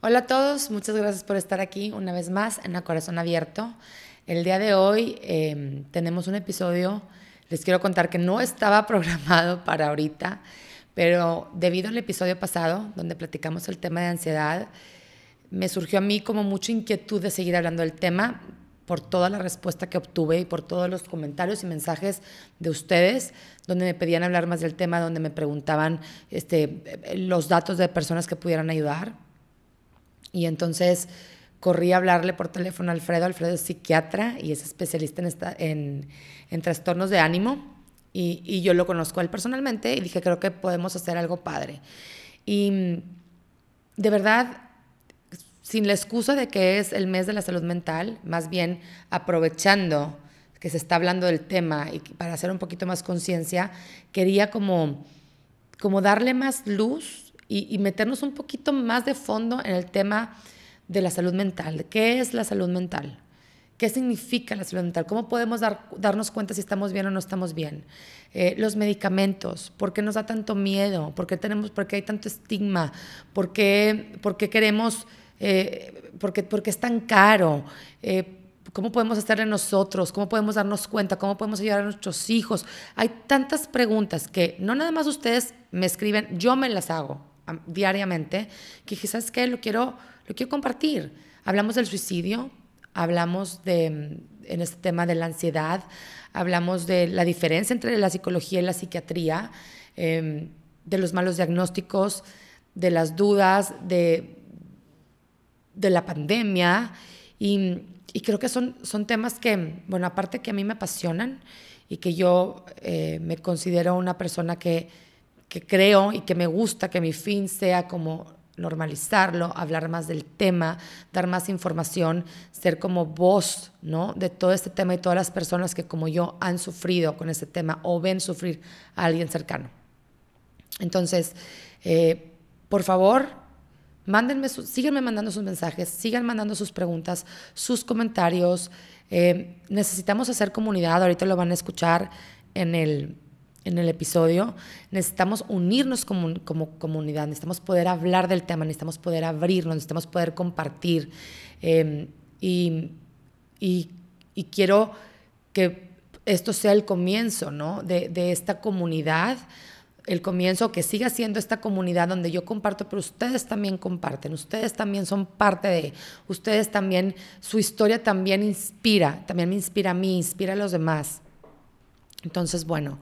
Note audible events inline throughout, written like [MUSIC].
Hola a todos, muchas gracias por estar aquí una vez más en A Corazón Abierto. El día de hoy em, tenemos un episodio, les quiero contar que no estaba [LAUGHS] programado para ahorita, pero debido al episodio pasado, donde platicamos el tema de ansiedad, me surgió a mí como mucha inquietud de seguir hablando del tema por toda la respuesta que obtuve y por todos los comentarios y mensajes de ustedes, donde me pedían hablar más del tema, donde me preguntaban este, los datos de personas que pudieran ayudar. Y entonces corrí a hablarle por teléfono a Alfredo. Alfredo es psiquiatra y es especialista en, en, trastornos de ánimo. Y, yo lo conozco él personalmente y dije, creo que podemos hacer algo padre. Y de verdad, sin la excusa de que es el mes de la salud mental, más bien aprovechando que se está hablando del tema y para hacer un poquito más conciencia, quería como, como darle más luz y, meternos un poquito más de fondo en el tema de la salud mental. ¿Qué es la salud mental? ¿Qué significa la salud mental? ¿Cómo podemos darnos cuenta si estamos bien o no estamos bien? Eh, los medicamentos, ¿por qué nos da tanto miedo? ¿Por qué, tenemos, por qué hay tanto estigma? ¿Por qué, por qué queremos, eh, por, qué, es tan caro? Eh, ¿Cómo podemos hacerle nosotros? ¿Cómo podemos darnos cuenta? ¿Cómo podemos ayudar a nuestros hijos? Hay tantas preguntas que no nada más ustedes me escriben, yo me las hago diariamente, que quizás que lo quiero, lo quiero compartir. Hablamos del suicidio, hablamos de, mm, en este tema de la ansiedad, hablamos de la diferencia entre la psicología y la psiquiatría, em, de los malos diagnósticos, de las dudas, de, de la pandemia. Y, creo que son, son temas que, bueno, aparte que a mí me apasionan y que yo eh, me considero una persona que que creo y que me gusta que mi fin sea como normalizarlo, hablar más del tema, dar más información, ser como voz, ¿no? De todo este tema y todas las personas que como yo han sufrido con este tema o ven sufrir a alguien cercano. Entonces, eh, por favor, mándenme, síganme mandando sus mensajes, sigan mandando sus preguntas, sus comentarios. Eh, necesitamos hacer comunidad, ahorita lo van a escuchar en el en el episodio, necesitamos unirnos como, comunidad, necesitamos poder hablar del tema, necesitamos poder abrirnos, necesitamos poder compartir. Em, y, quiero que esto sea el comienzo de, de esta comunidad el comienzo, que siga siendo esta comunidad donde yo comparto, pero ustedes también comparten, ustedes también son parte de, ustedes también, su historia también inspira, también me inspira a mí, inspira a los demás. Entonces, bueno,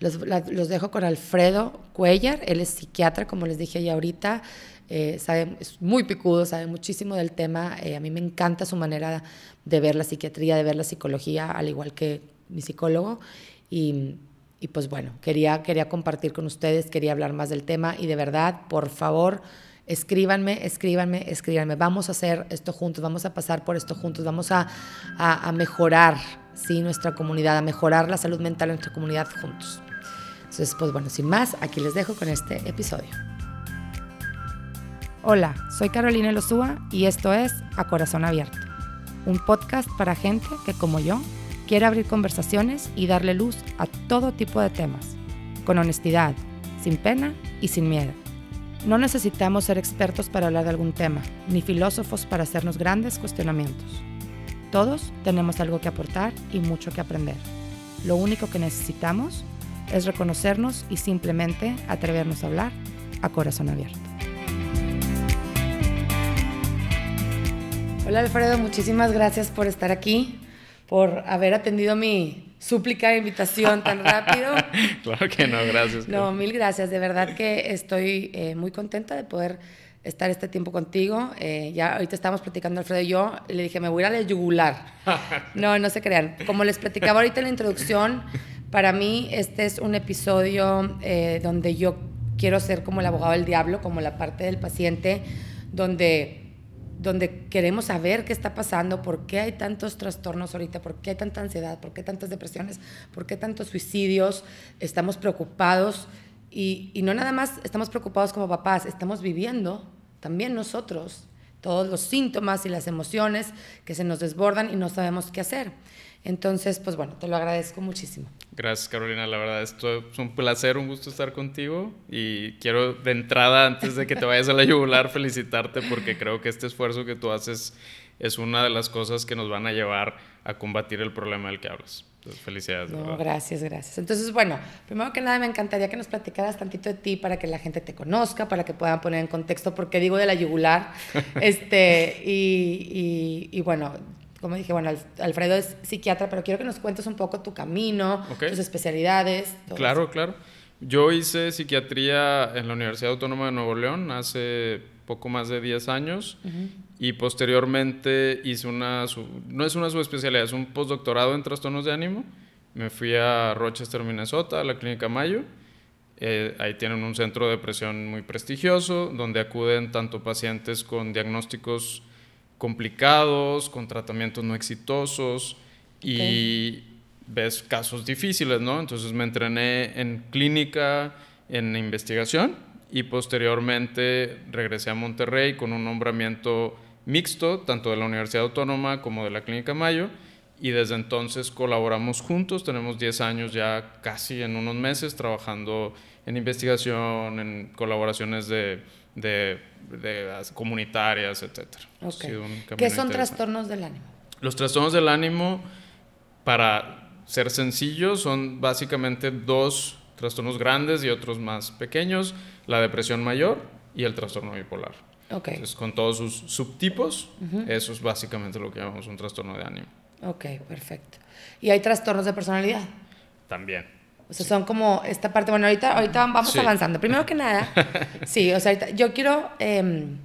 los, los dejo con Alfredo Cuellar, él es psiquiatra, como les dije ya ahorita, eh, sabe, es muy picudo, sabe muchísimo del tema, eh, a mí me encanta su manera de ver la psiquiatría, de ver la psicología, al igual que mi psicólogo. Y, y pues bueno, quería, quería compartir con ustedes, quería hablar más del tema y de verdad, por favor, escríbanme, escríbanme, escríbanme. Vamos a hacer esto juntos, vamos a pasar por esto juntos, vamos a, a, a mejorar ¿sí? nuestra comunidad, a mejorar la salud mental en nuestra comunidad juntos. Entonces, pues bueno, sin más, aquí les dejo con este episodio. Hola, soy Carolina Lozúa y esto es A Corazón Abierto, un podcast para gente que, como yo, quiere abrir conversaciones y darle luz a todo tipo de temas, con honestidad, sin pena y sin miedo. No necesitamos ser expertos para hablar de algún tema, ni filósofos para hacernos grandes cuestionamientos. Todos tenemos algo que aportar y mucho que aprender. Lo único que necesitamos es reconocernos y simplemente atrevernos a hablar a corazón abierto. Hola Alfredo, muchísimas gracias por estar aquí, por haber atendido mi súplica de invitación tan rápido. [LAUGHS] claro que no, gracias. No, mil gracias. De verdad que estoy eh, muy contenta de poder estar este tiempo contigo. Eh, ya ahorita estábamos platicando Alfredo y yo, le dije, me voy a ir a la yugular. [LAUGHS] no, no se crean. Como les platicaba ahorita en la introducción, para mí este es un episodio eh, donde yo quiero ser como el abogado del diablo, como la parte del paciente, donde donde queremos saber qué está pasando, por qué hay tantos trastornos ahorita, por qué hay tanta ansiedad, por qué tantas depresiones, por qué tantos suicidios, estamos preocupados y, y no nada más estamos preocupados como papás, estamos viviendo también nosotros, todos los síntomas y las emociones que se nos desbordan y no sabemos qué hacer. Entonces, pues bueno, te lo agradezco muchísimo. Gracias, Carolina. La verdad, esto es un placer, un gusto estar contigo. Y quiero de entrada, antes de que te vayas a la yugular, felicitarte porque creo que este esfuerzo que tú haces es una de las cosas que nos van a llevar a combatir el problema del que hablas. Felicidades. No, gracias, gracias. Entonces, bueno, primero que nada me encantaría que nos platicaras tantito de ti para que la gente te conozca, para que puedan poner en contexto porque digo de la yugular. [LAUGHS] este, y, bueno, como dije, bueno, Alfredo es psiquiatra, pero quiero que nos cuentes un poco tu camino, tus especialidades. claro, claro. Yo hice psiquiatría en la Universidad Autónoma de Nuevo León hace poco más de 10 años y posteriormente hice una, no es una subespecialidad, es un postdoctorado en trastornos de ánimo. Me fui a Rochester, Minnesota, a la Clínica Mayo. Eh, ahí tienen un centro de depresión muy prestigioso, donde acuden tanto pacientes con diagnósticos complicados, con tratamientos no exitosos y ves casos difíciles, ¿no? Entonces me entrené en clínica, en investigación y posteriormente regresé a Monterrey con un nombramiento mixto, tanto de la Universidad Autónoma como de la Clínica Mayo, y desde entonces colaboramos juntos, tenemos 10 años ya casi en unos meses trabajando en investigación, en colaboraciones de, de, comunitarias, etc. ¿Qué son trastornos del ánimo? Los trastornos del ánimo, para ser sencillos, son básicamente dos trastornos grandes y otros más pequeños la depresión mayor y el trastorno bipolar. Ok. Entonces, con todos sus subtipos, eso es básicamente lo que llamamos un trastorno de ánimo. Ok, perfecto. ¿Y hay trastornos de personalidad? También. O sea, son como esta parte, bueno, ahorita, ahorita vamos avanzando. Primero que nada, [LAUGHS] sí, o sea, yo quiero em,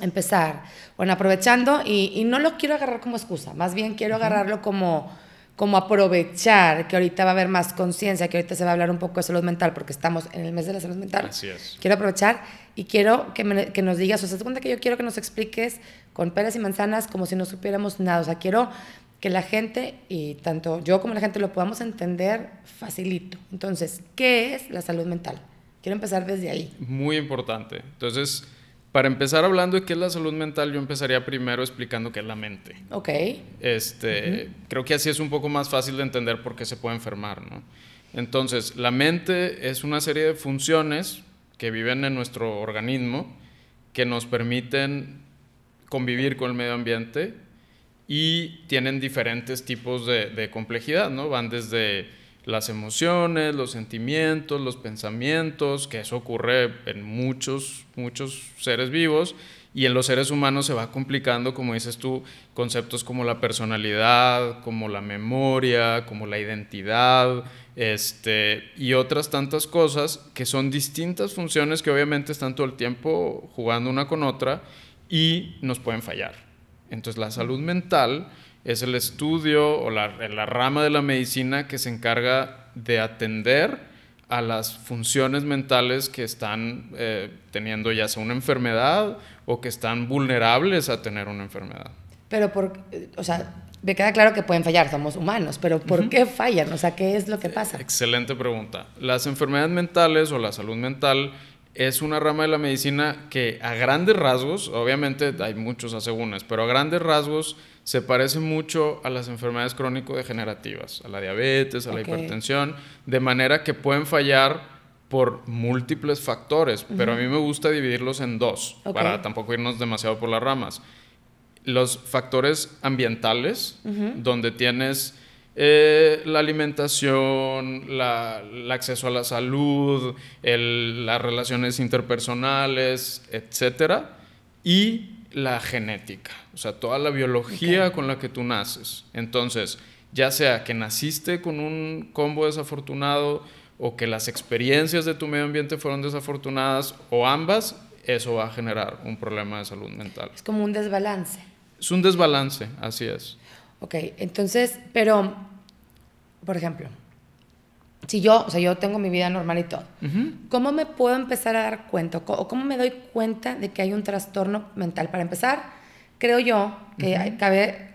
empezar, bueno, aprovechando y, no lo quiero agarrar como excusa, más bien quiero agarrarlo como como aprovechar que ahorita va a haber más conciencia, que ahorita se va a hablar un poco de salud mental, porque estamos en el mes de la salud mental. Así es. Quiero aprovechar y quiero que, nos digas, o sea, te cuenta que yo quiero que nos expliques con peras y manzanas como si no supiéramos nada. O sea, quiero que la gente, y tanto yo como la gente, lo podamos entender facilito. Entonces, ¿qué es la salud mental? Quiero empezar desde ahí. Muy importante. Entonces, para empezar hablando de qué es la salud mental, yo empezaría primero explicando qué es la mente. Ok. Este, Creo que así es un poco más fácil de entender por qué se puede enfermar, ¿no? Entonces, la mente es una serie de funciones que viven en nuestro organismo que nos permiten convivir con el medio ambiente y tienen diferentes tipos de, de complejidad, ¿no? Van desde las emociones, los sentimientos, los pensamientos, que eso ocurre en muchos, muchos seres vivos y en los seres humanos se va complicando, como dices tú, conceptos como la personalidad, como la memoria, como la identidad, este, y otras tantas cosas que son distintas funciones que obviamente están todo el tiempo jugando una con otra y nos pueden fallar. Entonces la salud mental es el estudio o la, rama de la medicina que se encarga de atender a las funciones mentales que están eh, teniendo ya sea una enfermedad o que están vulnerables a tener una enfermedad. Pero, por, o sea, me queda claro que pueden fallar, somos humanos, pero ¿por qué fallan? O sea, ¿qué es lo que eh, pasa? Excelente pregunta. Las enfermedades mentales o la salud mental es una rama de la medicina que a grandes rasgos, obviamente hay muchos asegúnes, pero a grandes rasgos se parece mucho a las enfermedades crónico-degenerativas, a la diabetes, a la hipertensión, de manera que pueden fallar por múltiples factores, pero a mí me gusta dividirlos en dos, para tampoco irnos demasiado por las ramas. Los factores ambientales, donde tienes eh, la alimentación, el acceso a la salud, las relaciones interpersonales, etcétera, y la genética, o sea, toda la biología con la que tú naces. Entonces, ya sea que naciste con un combo desafortunado o que las experiencias de tu medio ambiente fueron desafortunadas o ambas, eso va a generar un problema de salud mental. Es como un desbalance. Es un desbalance, así es. Ok, entonces, pero, por ejemplo, si yo, o sea, yo tengo mi vida normal y todo, ¿cómo me puedo empezar a dar cuenta? ¿O cómo me doy cuenta de que hay un trastorno mental? Para empezar, creo yo que cabe,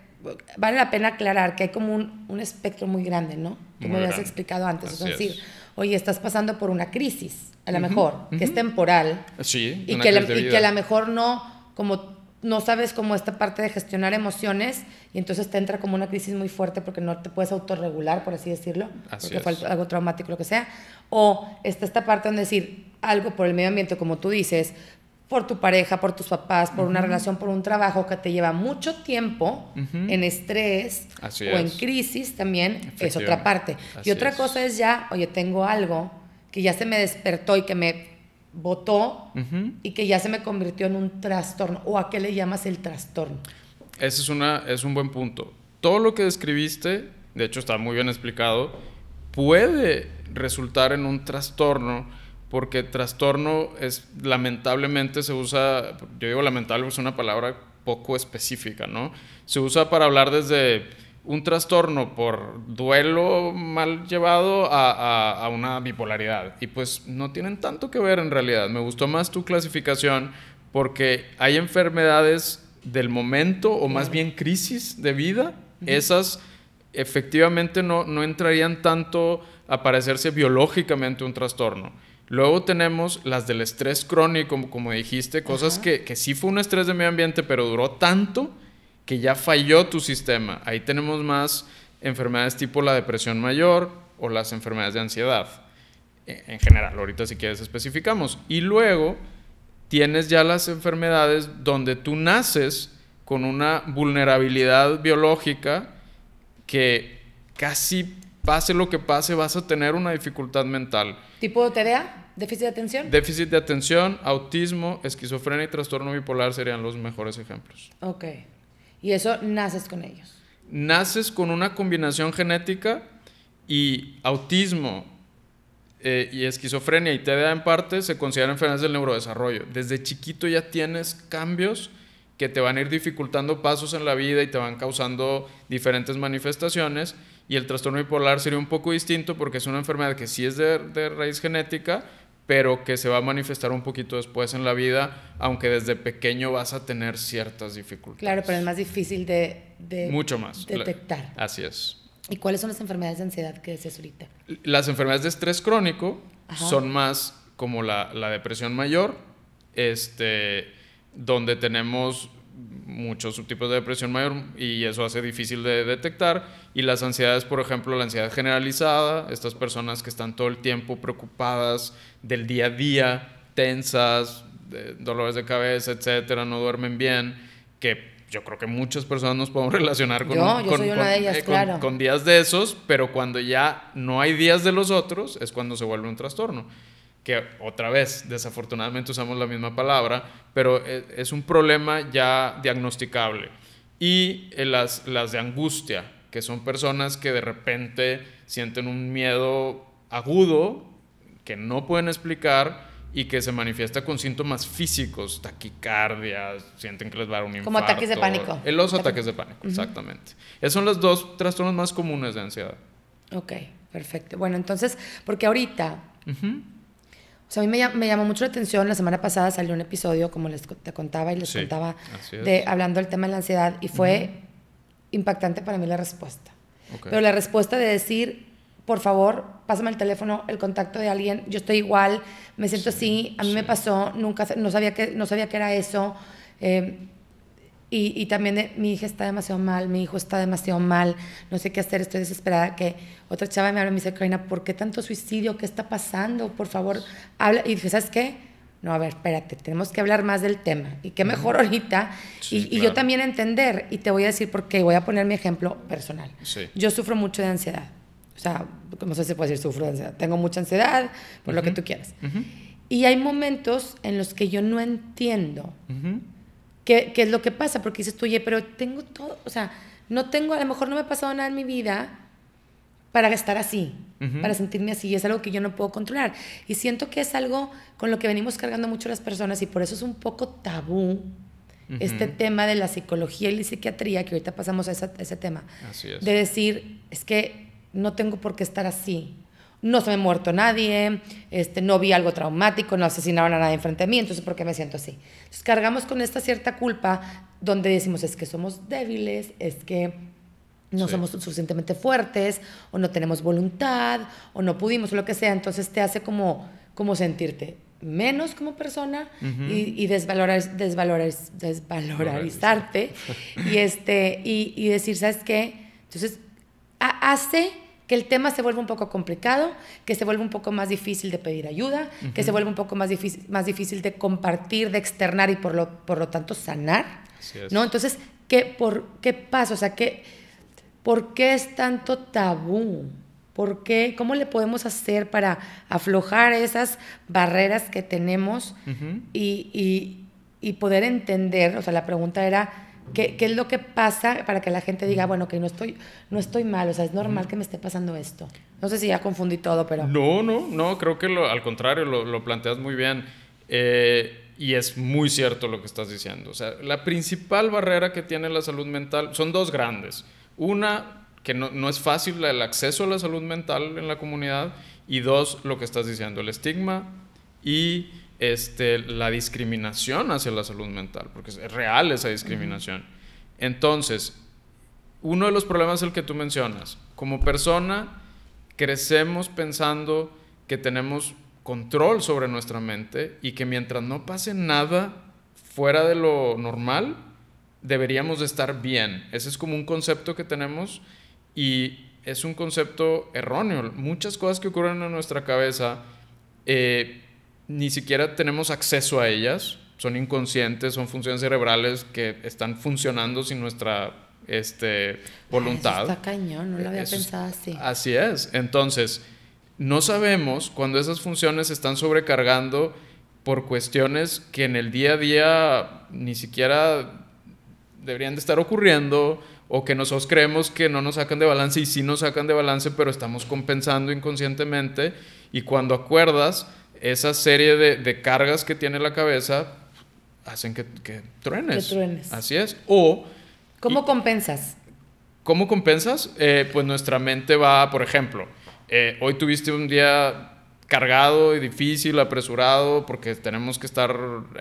vale la pena aclarar que hay como un, espectro muy grande, ¿no? Como me habías explicado antes. es decir, oye, estás pasando por una crisis, a lo mejor, que es temporal. Sí, y, que que a lo mejor no, como no sabes cómo esta parte de gestionar emociones y entonces te entra como una crisis muy fuerte porque no te puedes autorregular, por así decirlo, porque fue algo traumático, lo que sea. O está esta parte donde decir algo por el medio ambiente, como tú dices, por tu pareja, por tus papás, por una relación, por un trabajo que te lleva mucho tiempo en estrés o en crisis también, es otra parte. y otra cosa es ya, oye, tengo algo que ya se me despertó y que me votó y que ya se me convirtió en un trastorno. ¿O a qué le llamas el trastorno? Ese es, una, es un buen punto. Todo lo que describiste, de hecho está muy bien explicado, puede resultar en un trastorno porque trastorno es lamentablemente se usa, yo digo lamentable, es una palabra poco específica, ¿no? Se usa para hablar desde un trastorno por duelo mal llevado a, una bipolaridad. Y pues no tienen tanto que ver en realidad. Me gustó más tu clasificación porque hay enfermedades del momento o más bien crisis de vida. Esas efectivamente no, entrarían tanto a parecerse biológicamente un trastorno. Luego tenemos las del estrés crónico, como, como dijiste, cosas que, que, sí fue un estrés de medio ambiente, pero duró tanto que ya falló tu sistema. Ahí tenemos más enfermedades tipo la depresión mayor o las enfermedades de ansiedad eh, en general. Ahorita si quieres especificamos. Y luego tienes ya las enfermedades donde tú naces con una vulnerabilidad biológica que casi pase lo que pase vas a tener una dificultad mental. ¿Tipo TDA? ¿Déficit de atención? Déficit de atención, autismo, esquizofrenia y trastorno bipolar serían los mejores ejemplos. Ok. Y eso naces con ellos. Naces con una combinación genética y autismo eh, y esquizofrenia y TDA en parte se consideran enfermedades del neurodesarrollo. Desde chiquito ya tienes cambios que te van a ir dificultando pasos en la vida y te van causando diferentes manifestaciones. Y el trastorno bipolar sería un poco distinto porque es una enfermedad que sí es de raíz genética, pero que se va a manifestar un poquito después en la vida, aunque desde pequeño vas a tener ciertas dificultades. Claro, pero es más difícil de, Mucho más. detectar. así es. ¿Y cuáles son las enfermedades de ansiedad que decías ahorita? Las enfermedades de estrés crónico son más como la, depresión mayor, este, donde tenemos muchos subtipos de depresión mayor y eso hace difícil de detectar. Y las ansiedades, por ejemplo, la ansiedad generalizada, estas personas que están todo el tiempo preocupadas del día a día, tensas, dolores de cabeza, etcétera, no duermen bien, que yo creo que muchas personas nos podemos relacionar con días de esos, pero cuando ya no hay días de los otros es cuando se vuelve un trastorno que otra vez, desafortunadamente usamos la misma palabra, pero e, es un problema ya diagnosticable. Y eh, las, las de angustia, que son personas que de repente sienten un miedo agudo que no pueden explicar y que se manifiesta con síntomas físicos, taquicardia, sienten que les va a dar un infarto. Como ataques de pánico. los ataques de pánico, exactamente. Esos son los dos trastornos más comunes de ansiedad. Ok, perfecto. Bueno, entonces, porque ahorita... O a mí me, llamó mucho la atención, la semana pasada salió un episodio, como les te contaba y les contaba, de, hablando del tema de la ansiedad, y fue impactante para mí la respuesta. Pero la respuesta de decir, por favor, pásame el teléfono, el contacto de alguien, yo estoy igual, me siento así, a mí me pasó, nunca, no sabía que, no sabía que era eso. Eh, y, también eh, mi hija está demasiado mal, mi hijo está demasiado mal, no sé qué hacer, estoy desesperada. Que otra chava me habla y me dice, Karina, ¿por qué tanto suicidio? ¿Qué está pasando? Por favor, habla. Y dije, ¿sabes qué? No, a ver, espérate, tenemos que hablar más del tema. Y qué mejor ahorita. y, yo también entender, y te voy a decir por qué, voy a poner mi ejemplo personal. Yo sufro mucho de ansiedad. O sea, no sé si puede decir sufro de ansiedad. Tengo mucha ansiedad, por lo que tú quieras. Y hay momentos en los que yo no entiendo ¿Qué, ¿Qué, es lo que pasa? Porque dices tú, oye, pero tengo todo, o sea, no tengo, a lo mejor no me ha pasado nada en mi vida para estar así, para sentirme así, y es algo que yo no puedo controlar. Y siento que es algo con lo que venimos cargando mucho las personas y por eso es un poco tabú este tema de la psicología y la psiquiatría, que ahorita pasamos a, ese tema. De decir, es que no tengo por qué estar así no se me ha muerto nadie, este, no vi algo traumático, no asesinaron a nadie enfrente de mí, entonces ¿por qué me siento así? Entonces cargamos con esta cierta culpa donde decimos es que somos débiles, es que no somos suficientemente fuertes, o no tenemos voluntad, o no pudimos, o lo que sea, entonces te hace como, como sentirte menos como persona y, desvalorar, desvalorizarte y, este, y, y decir, ¿sabes qué? Entonces hace el tema se vuelve un poco complicado, que se vuelve un poco más difícil de pedir ayuda, que se vuelve un poco más difícil, más difícil de compartir, de externar y por lo, por lo tanto sanar. ¿no? Entonces, ¿qué, por, ¿qué pasa? O sea, ¿qué, ¿por qué es tanto tabú? ¿Por qué? ¿Cómo le podemos hacer para aflojar esas barreras que tenemos y, y, y poder entender? O sea, la pregunta era ¿Qué, ¿Qué, es lo que pasa para que la gente diga, bueno, que no estoy, no estoy mal, o sea, es normal que me esté pasando esto? No sé si ya confundí todo, pero... No, no, no, creo que al contrario, lo, lo planteas muy bien. Eh, y es muy cierto lo que estás diciendo. O sea, la principal barrera que tiene la salud mental son dos grandes. Una, que no, no es fácil el acceso a la salud mental en la comunidad. Y dos, lo que estás diciendo, el estigma y este, la discriminación hacia la salud mental, porque es real esa discriminación. Entonces, uno de los problemas es el que tú mencionas. Como persona, crecemos pensando que tenemos control sobre nuestra mente y que mientras no pase nada fuera de lo normal, deberíamos de estar bien. Ese es como un concepto que tenemos y es un concepto erróneo. Muchas cosas que ocurren en nuestra cabeza eh, ni siquiera tenemos acceso a ellas, son inconscientes, son funciones cerebrales que están funcionando sin nuestra este, voluntad. está cañón, no lo había eh, pensado así. Así es. Entonces, no sabemos cuando esas funciones se están sobrecargando por cuestiones que en el día a día ni siquiera deberían de estar ocurriendo o que nosotros creemos que no nos sacan de balance y sí nos sacan de balance, pero estamos compensando inconscientemente y cuando acuerdas esa serie de, cargas que tiene la cabeza hacen que, que, truenes. que truenes. Así es. O... ¿Cómo compensas? ¿Cómo compensas? Eh, pues nuestra mente va, por ejemplo, eh, hoy tuviste un día cargado y difícil, apresurado, porque tenemos que estar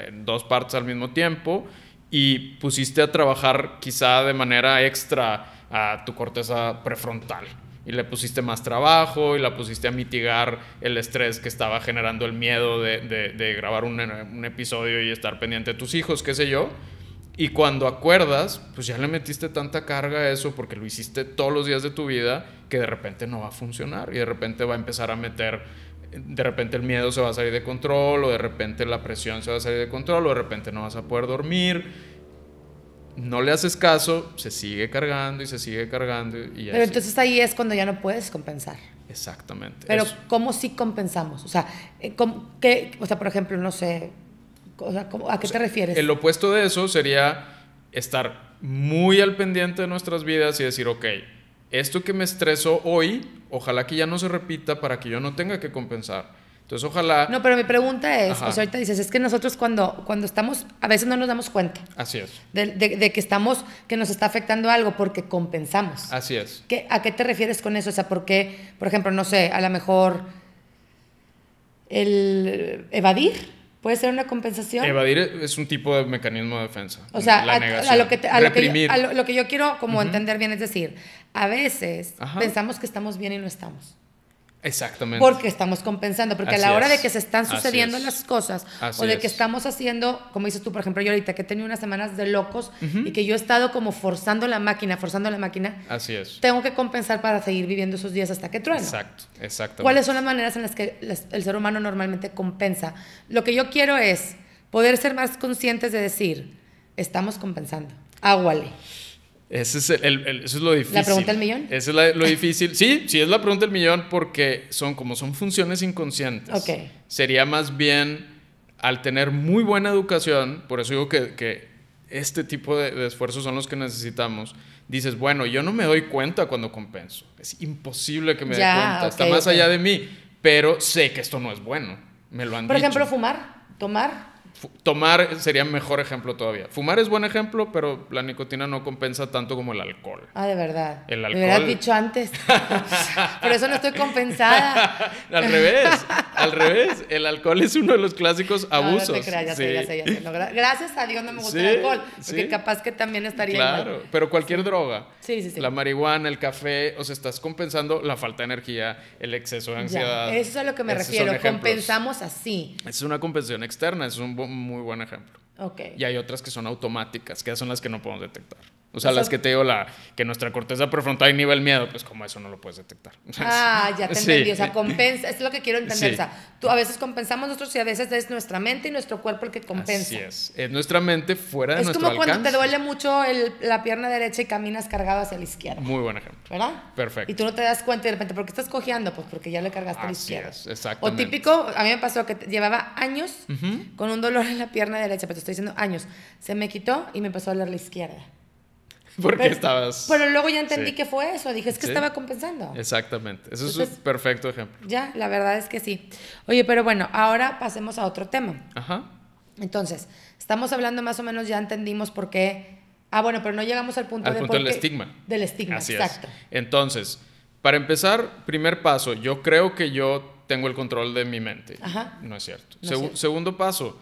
en dos partes al mismo tiempo y pusiste a trabajar quizá de manera extra a tu corteza prefrontal y le pusiste más trabajo y la pusiste a mitigar el estrés que estaba generando el miedo de, grabar un, un, episodio y estar pendiente de tus hijos, qué sé yo. Y cuando acuerdas, pues ya le metiste tanta carga a eso porque lo hiciste todos los días de tu vida que de repente no va a funcionar y de repente va a empezar a meter, de repente el miedo se va a salir de control o de repente la presión se va a salir de control o de repente no vas a poder dormir no le haces caso, se sigue cargando y se sigue cargando. Y Pero entonces ahí es cuando ya no puedes compensar. Exactamente. Pero ¿cómo sí compensamos? O sea, eh, qué, o por ejemplo, no sé, ¿a qué te refieres? El opuesto de eso sería estar muy al pendiente de nuestras vidas y decir, ok, esto que me estresó hoy, ojalá que ya no se repita para que yo no tenga que compensar entonces, ojalá. No, pero mi pregunta es: ahorita dices, es que nosotros cuando, cuando estamos, a veces no nos damos cuenta. Así es. De, que estamos, que nos está afectando algo porque compensamos. Así es. ¿A qué te refieres con eso? O sea, porque, por ejemplo, no sé, a lo mejor el evadir. ¿Puede ser una compensación? Evadir es un tipo de mecanismo de defensa. O sea, a, lo que yo, quiero como entender bien es decir, a veces pensamos que estamos bien y no estamos. Exactamente. Porque estamos compensando, porque a la hora de que se están sucediendo las cosas o de que estamos haciendo, como dices tú, por ejemplo, yo ahorita que he tenido unas semanas de locos y que yo he estado como forzando la máquina, forzando la máquina. Así es. Tengo que compensar para seguir viviendo esos días hasta que truene. Exacto, exacto. ¿Cuáles son las maneras en las que el ser humano normalmente compensa? Lo que yo quiero es poder ser más conscientes de decir, estamos compensando. Águale es eso es lo difícil. ¿La pregunta del millón? es lo difícil. Sí, sí es la pregunta del millón porque son como son funciones inconscientes. Okay. Sería más bien al tener muy buena educación, por eso digo que, este tipo de, esfuerzos son los que necesitamos. Dices, bueno, yo no me doy cuenta cuando compenso. Es imposible que me dé cuenta. Está más allá de mí, pero sé que esto no es bueno. Me lo han dicho. Por ejemplo, fumar, tomar. Tomar sería mejor ejemplo todavía. Fumar es buen ejemplo, pero la nicotina no compensa tanto como el alcohol. Ah, de verdad. El alcohol. Me hubieras dicho antes. [LAUGHS] Por eso no estoy compensada. [LAUGHS] al revés, al revés. El alcohol es uno de los clásicos abusos. gracias a Dios no me gusta el alcohol, porque capaz que también estaría. Claro, pero cualquier droga. Sí, sí, sí. La marihuana, el café, o sea, estás compensando la falta de energía, el exceso de ansiedad. eso es a lo que me refiero. Compensamos así. Es una compensación externa, es un muy buen ejemplo. Okay. Y hay otras que son automáticas, que son las que no podemos detectar. O sea, las que te digo, la, que nuestra corteza prefrontal inhibe el miedo, pues como eso no lo puedes detectar. [LAUGHS] Ah, ya te entendí. O sea, compensa, es lo que quiero entender. O sea, tú a veces compensamos nosotros y a veces es nuestra mente y nuestro cuerpo el que compensa. Así es. Es nuestra mente fuera de nuestro alcance. Es como cuando te duele mucho la pierna derecha y caminas cargado hacia la izquierda. Muy buen ejemplo. ¿Verdad? Perfecto. Y tú no te das cuenta y de repente, ¿por qué estás cojeando? Pues porque ya le cargaste a la izquierda. Es, exacto. O típico, a mí me pasó que llevaba años con un dolor en la pierna derecha, pero te estoy diciendo años. Se me quitó y me pasó a doler la izquierda. [LAUGHS] Porque estabas. Pero luego ya entendí que fue eso. Dije, es que estaba compensando. Exactamente. Eso es un perfecto ejemplo. Ya, la verdad es que sí. Oye, pero bueno, ahora pasemos a otro tema. Ajá. Entonces, estamos hablando más o menos, ya entendimos por qué. Ah, bueno, pero no llegamos al punto, al punto del estigma. Del estigma, Así exacto. Entonces, para empezar, primer paso, yo creo que yo tengo el control de mi mente. Ajá. No es cierto. es cierto. Segundo paso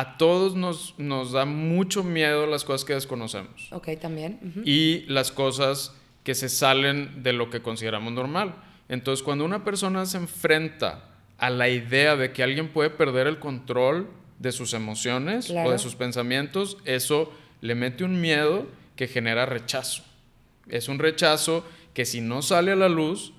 a todos nos, da mucho miedo las cosas que desconocemos. Ok, también. Y las cosas que se salen de lo que consideramos normal. Entonces, cuando una persona se enfrenta a la idea de que alguien puede perder el control de sus emociones o de sus pensamientos, eso le mete un miedo que genera rechazo. Es un rechazo que si no sale a la luz,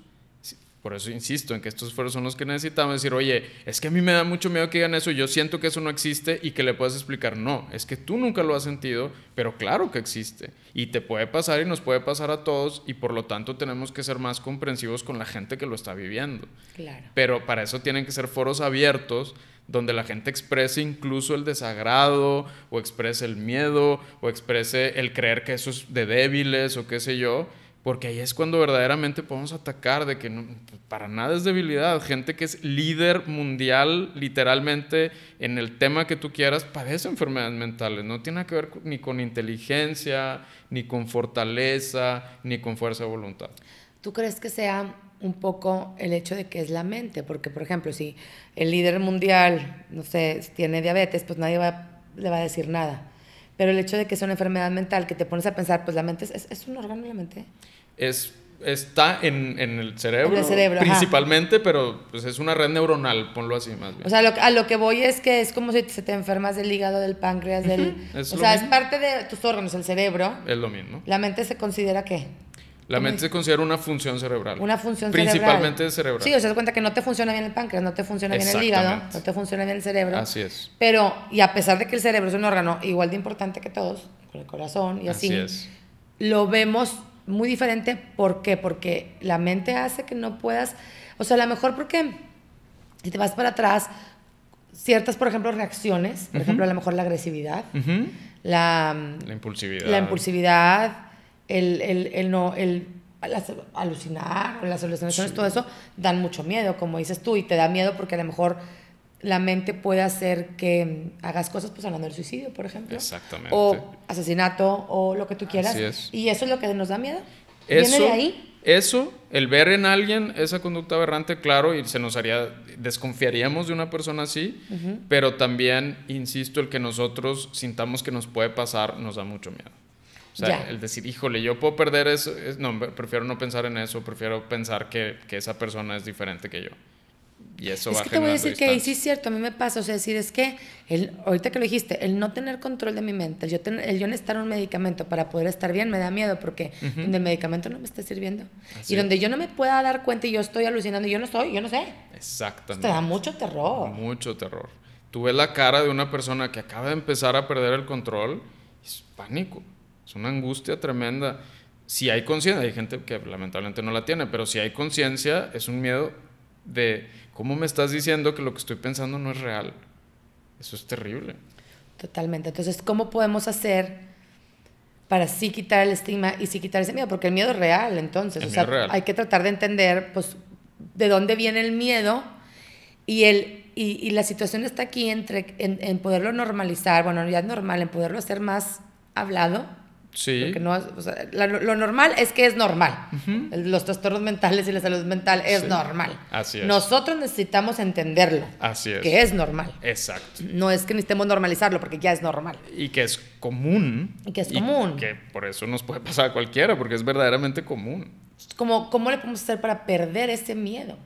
por eso insisto en que estos foros son los que necesitamos decir, oye, es que a mí me da mucho miedo que digan eso, yo siento que eso no existe y que le puedes explicar, no, es que tú nunca lo has sentido, pero claro que existe y te puede pasar y nos puede pasar a todos y por lo tanto tenemos que ser más comprensivos con la gente que lo está viviendo. Claro. Pero para eso tienen que ser foros abiertos donde la gente exprese incluso el desagrado o exprese el miedo o exprese el creer que eso es de débiles o qué sé yo porque ahí es cuando verdaderamente podemos atacar de que para nada es debilidad. Gente que es líder mundial, literalmente, en el tema que tú quieras, padece enfermedades mentales. No tiene que ver ni con inteligencia, ni con fortaleza, ni con fuerza de voluntad. ¿Tú crees que sea un poco el hecho de que es la mente? Porque, por ejemplo, si el líder mundial, no sé, tiene diabetes, pues nadie le va a decir nada. Pero el hecho de que es una enfermedad mental, que te pones a pensar, pues la mente es, es un órgano de la mente es está en, el cerebro. el cerebro principalmente, pero pues, es una red neuronal, ponlo así más bien. O sea, a lo que voy es que es como si se te enfermas del hígado, del páncreas, del. o sea, es parte de tus órganos, el cerebro. Es lo mismo. ¿La mente se considera qué? La mente se considera una función cerebral. Una función cerebral. Principalmente cerebral. Sí, o sea, das cuenta que no te funciona bien el páncreas, no te funciona bien el hígado, no te funciona bien el cerebro. Así es. Pero, y a pesar de que el cerebro es un órgano igual de importante que todos, con el corazón y así, así es. lo vemos muy diferente. ¿Por qué? Porque la mente hace que no puedas, o sea, a lo mejor porque si te vas para atrás, ciertas, por ejemplo, reacciones, por ejemplo, a lo mejor la agresividad, la, la, impulsividad, la impulsividad, el, el, no, el alucinar, las alucinaciones, todo eso, dan mucho miedo, como dices tú, y te da miedo porque a lo mejor la mente puede hacer que mm, hagas cosas, pues hablando del suicidio, por ejemplo. Exactamente. O asesinato, o lo que tú quieras. Y eso es lo que nos da miedo. Eso, ¿Viene de ahí? Eso, el ver en alguien esa conducta aberrante, claro, y se nos haría, desconfiaríamos de una persona así, pero también, insisto, el que nosotros sintamos que nos puede pasar nos da mucho miedo. O sea, el decir, híjole, yo puedo perder eso, no, prefiero no pensar en eso, prefiero pensar que, que esa persona es diferente que yo. Y eso es que te voy a decir que sí es cierto, a mí me pasa, o sea, decir, es que el, ahorita que lo dijiste, el no tener control de mi mente, el yo, el yo necesitar un medicamento para poder estar bien, me da miedo porque donde el medicamento no me está sirviendo. y donde yo no me pueda dar cuenta y yo estoy alucinando, y yo no estoy, yo no sé. Exactamente. te da mucho terror. Mucho terror. Tú ves la cara de una persona que acaba de empezar a perder el control, es pánico, es una angustia tremenda. Si hay conciencia, hay gente que lamentablemente no la tiene, pero si hay conciencia, es un miedo de cómo me estás diciendo que lo que estoy pensando no es real. Eso es terrible. Totalmente. Entonces, ¿cómo podemos hacer para sí quitar el estigma y sí quitar ese miedo? Porque el miedo es real, entonces. hay que tratar de entender, pues, de dónde viene el miedo y y, la situación está aquí entre en, poderlo normalizar, bueno, ya es normal, en poderlo hacer más hablado lo normal es que es normal. Los trastornos mentales y la salud mental es normal. Nosotros necesitamos entenderlo. Así Que es normal. Exacto. No es que necesitemos normalizarlo porque ya es normal. Y que es común. Y que es común. que por eso nos puede pasar a cualquiera porque es verdaderamente común. ¿Cómo le podemos hacer para perder ese miedo?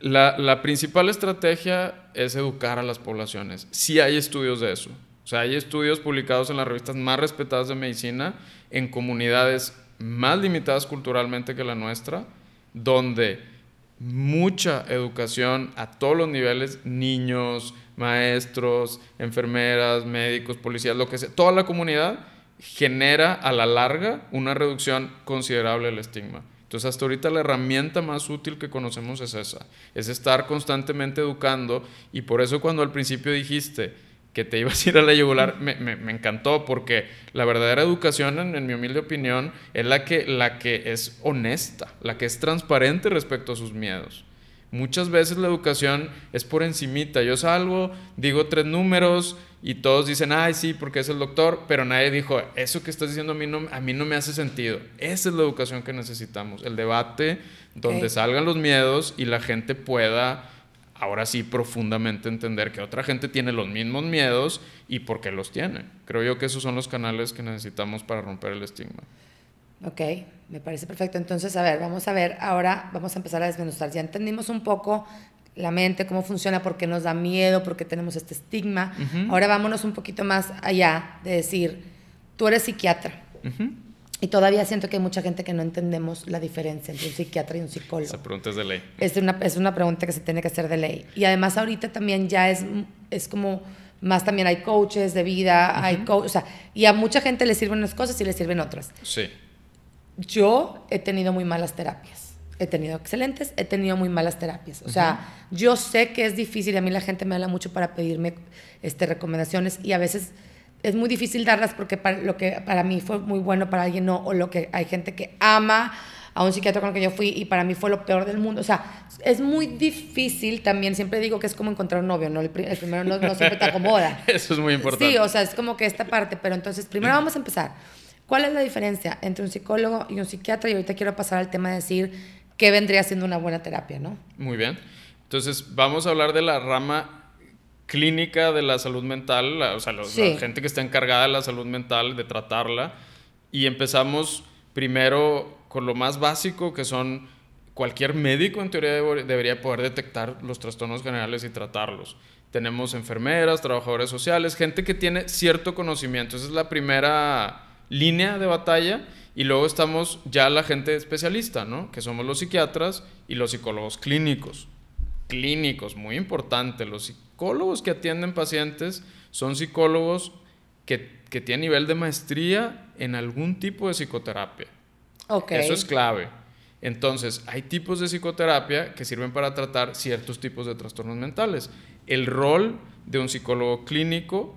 La, la principal estrategia es educar a las poblaciones. Si hay estudios de eso. O sea, hay estudios publicados en las revistas más respetadas de medicina, en comunidades más limitadas culturalmente que la nuestra, donde mucha educación a todos los niveles, niños, maestros, enfermeras, médicos, policías, lo que sea, toda la comunidad genera a la larga una reducción considerable del estigma. Entonces hasta ahorita la herramienta más útil que conocemos es esa, es estar constantemente educando y por eso cuando al principio dijiste, que te ibas a ir a la yugular, me, me, encantó porque la verdadera educación, en, mi humilde opinión, es la que, la que es honesta, la que es transparente respecto a sus miedos. Muchas veces la educación es por encimita. Yo salgo, digo tres números y todos dicen, ay, sí, porque es el doctor, pero nadie dijo, eso que estás diciendo a mí no, a mí no me hace sentido. Esa es la educación que necesitamos, el debate donde salgan los miedos y la gente pueda ahora sí profundamente entender que otra gente tiene los mismos miedos y por qué los tiene. Creo yo que esos son los canales que necesitamos para romper el estigma. Ok, me parece perfecto. Entonces, a ver, vamos a ver, ahora vamos a empezar a desmenuzar. Ya entendimos un poco la mente, cómo funciona, por qué nos da miedo, por qué tenemos este estigma. Ahora vámonos un poquito más allá de decir, tú eres psiquiatra. Y todavía siento que hay mucha gente que no entendemos la diferencia entre un psiquiatra y un psicólogo. Esa pregunta es de ley. Es una, es una pregunta que se tiene que hacer de ley. Y además ahorita también ya es, es como más también hay coaches de vida, hay o sea, y a mucha gente le sirven unas cosas y le sirven otras. Sí. Yo he tenido muy malas terapias. He tenido excelentes, he tenido muy malas terapias. O sea, yo sé que es difícil, a mí la gente me habla mucho para pedirme este, recomendaciones y a veces es muy difícil darlas porque para, lo que para mí fue muy bueno, para alguien no, o lo que hay gente que ama a un psiquiatra con el que yo fui y para mí fue lo peor del mundo. O sea, es muy difícil también, siempre digo que es como encontrar un novio, ¿no? El, primero no, siempre te acomoda. [LAUGHS] Eso es muy importante. Sí, o sea, es como que esta parte, pero entonces primero vamos a empezar. ¿Cuál es la diferencia entre un psicólogo y un psiquiatra? Y ahorita quiero pasar al tema de decir qué vendría siendo una buena terapia, ¿no? Muy bien. Entonces, vamos a hablar de la rama clínica de la salud mental, o sea, la, gente que está encargada de la salud mental, de tratarla, y empezamos primero con lo más básico, que son cualquier médico en teoría debería poder detectar los trastornos generales y tratarlos. Tenemos enfermeras, trabajadores sociales, gente que tiene cierto conocimiento. Esa es la primera línea de batalla. Y luego estamos ya la gente especialista, ¿no? Que somos los psiquiatras y los psicólogos clínicos. Clínicos, muy importante. Los psicólogos que atienden pacientes son psicólogos que, tienen nivel de maestría en algún tipo de psicoterapia. Okay. Eso es clave. Entonces, hay tipos de psicoterapia que sirven para tratar ciertos tipos de trastornos mentales. El rol de un psicólogo clínico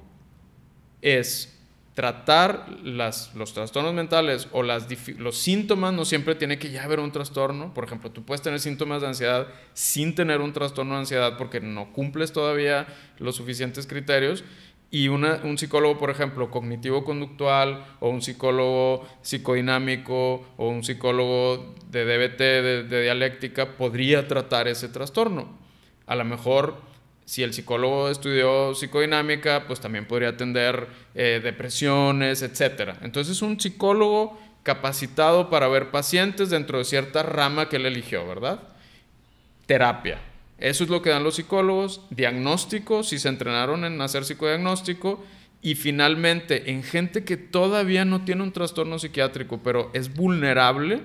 es tratar los trastornos mentales o los síntomas, no siempre tiene que ya haber un trastorno. Por ejemplo, tú puedes tener síntomas de ansiedad sin tener un trastorno de ansiedad porque no cumples todavía los suficientes criterios. Y un psicólogo, por ejemplo, cognitivo-conductual o un psicólogo psicodinámico o un psicólogo de DBT, de, de dialéctica, podría tratar ese trastorno. A lo mejor si el psicólogo estudió psicodinámica, pues también podría atender eh, depresiones, etc. Entonces, un psicólogo capacitado para ver pacientes dentro de cierta rama que él eligió, ¿verdad? Terapia. Eso es lo que dan los psicólogos. Diagnóstico, si se entrenaron en hacer psicodiagnóstico. Y finalmente, en gente que todavía no tiene un trastorno psiquiátrico, pero es vulnerable,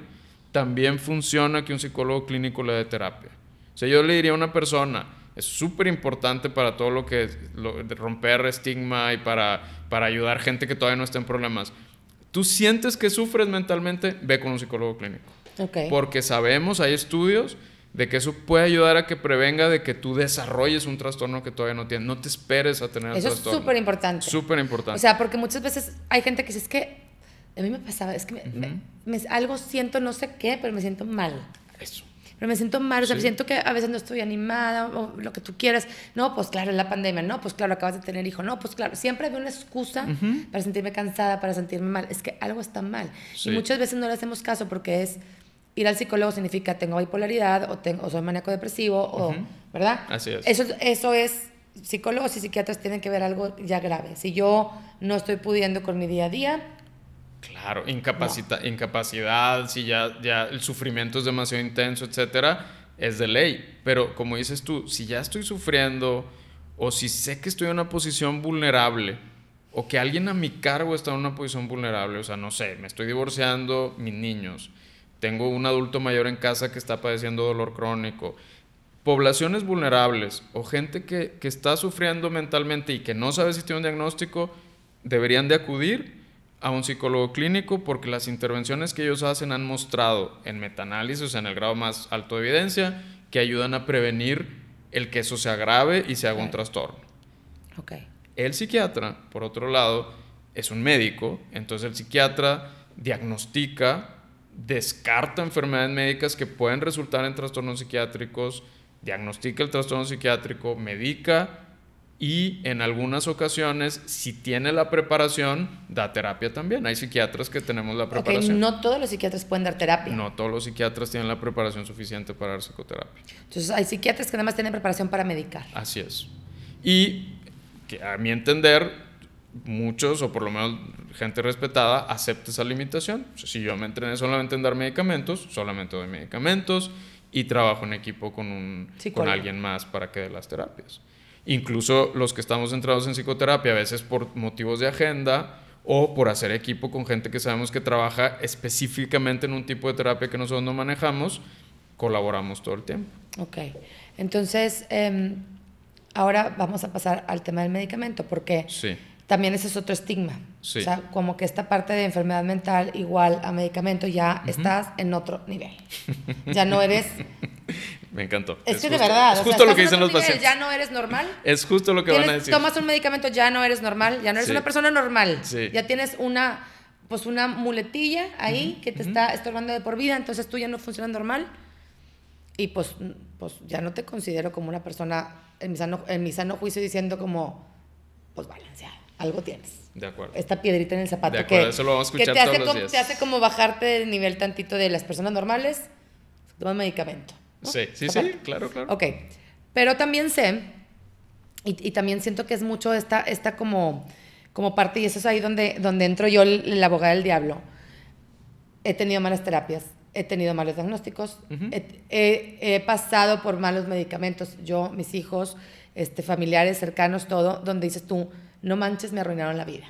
también funciona que un psicólogo clínico le dé terapia. O sea, yo le diría a una persona, es súper importante para todo lo que romper estigma y para, para ayudar gente que todavía no está en problemas. Tú sientes que sufres mentalmente, ve con un psicólogo clínico. Porque sabemos, hay estudios de que eso puede ayudar a que prevenga de que tú desarrolles un trastorno que todavía no tienes. No te esperes a tener eso trastorno. Eso es súper importante. Súper importante. O sea, porque muchas veces hay gente que dice, es que a mí me pasaba, es que algo siento, no sé qué, pero me siento mal. Eso pero me siento mal, o sea, siento que a veces no estoy animada o, lo que tú quieras. No, pues claro, es la pandemia, no, pues claro, acabas de tener hijo, no, pues claro, siempre hay una excusa para sentirme cansada, para sentirme mal, es que algo está mal. Y muchas veces no le hacemos caso porque es ir al psicólogo significa tengo bipolaridad o, tengo, o soy maníaco depresivo, o, ¿verdad? Así es. Eso, eso es, psicólogos y psiquiatras tienen que ver algo ya grave. Si yo no estoy pudiendo con mi día a día, Claro, incapacita incapacidad, si ya, ya el sufrimiento es demasiado intenso, etcétera, es de ley. Pero como dices tú, si ya estoy sufriendo o si sé que estoy en una posición vulnerable o que alguien a mi cargo está en una posición vulnerable, o sea, no sé, me estoy divorciando, mis niños, tengo un adulto mayor en casa que está padeciendo dolor crónico, poblaciones vulnerables o gente que, que está sufriendo mentalmente y que no sabe si tiene un diagnóstico, deberían de acudir a un psicólogo clínico porque las intervenciones que ellos hacen han mostrado en metaanálisis, en el grado más alto de evidencia, que ayudan a prevenir el que eso se agrave y se haga un trastorno. Okay. El psiquiatra, por otro lado, es un médico, entonces el psiquiatra diagnostica, descarta enfermedades médicas que pueden resultar en trastornos psiquiátricos, diagnostica el trastorno psiquiátrico, medica y en algunas ocasiones, si tiene la preparación, da terapia también. Hay psiquiatras que tenemos la preparación. no todos los psiquiatras pueden dar terapia. No todos los psiquiatras tienen la preparación suficiente para dar psicoterapia. Entonces, hay psiquiatras que además tienen preparación para medicar. Así es. Y que a mi entender, muchos, o por lo menos gente respetada, acepta esa limitación. Si yo me entrené solamente en dar medicamentos, solamente doy medicamentos y trabajo en equipo con, un, con alguien más para que dé las terapias. Incluso los que estamos centrados en psicoterapia, a veces por motivos de agenda o por hacer equipo con gente que sabemos que trabaja específicamente en un tipo de terapia que nosotros no manejamos, colaboramos todo el tiempo. Ok, entonces em, ahora vamos a pasar al tema del medicamento, porque... Sí también ese es otro estigma. O sea, como que esta parte de enfermedad mental igual a medicamento ya estás en otro nivel. Ya no eres... [LAUGHS] Me encantó. Es, que de verdad. Es justo lo que dicen los pacientes. Ya no eres normal. Es justo lo que van a decir. Tomas un medicamento, ya no eres normal, ya no eres una persona normal. Ya tienes una, pues una muletilla ahí que te está estorbando de por vida, entonces tú ya no funcionas normal. Y pues, pues ya no te considero como una persona en mi sano, en mi sano juicio diciendo como, pues balanceada algo tienes. De acuerdo. Esta piedrita en el zapato de acuerdo, que, eso lo vamos a escuchar que te, hace como, te hace como bajarte del nivel tantito de las personas normales, un medicamento. Sí, sí, sí, claro, claro. Ok, pero también sé, y, también siento que es mucho esta, esta como, como parte, y eso es ahí donde, donde entro yo, la abogada del diablo. He tenido malas terapias, he tenido malos diagnósticos, he, he, pasado por malos medicamentos, yo, mis hijos, este, familiares, cercanos, todo, donde dices tú, no manches, me arruinaron la vida.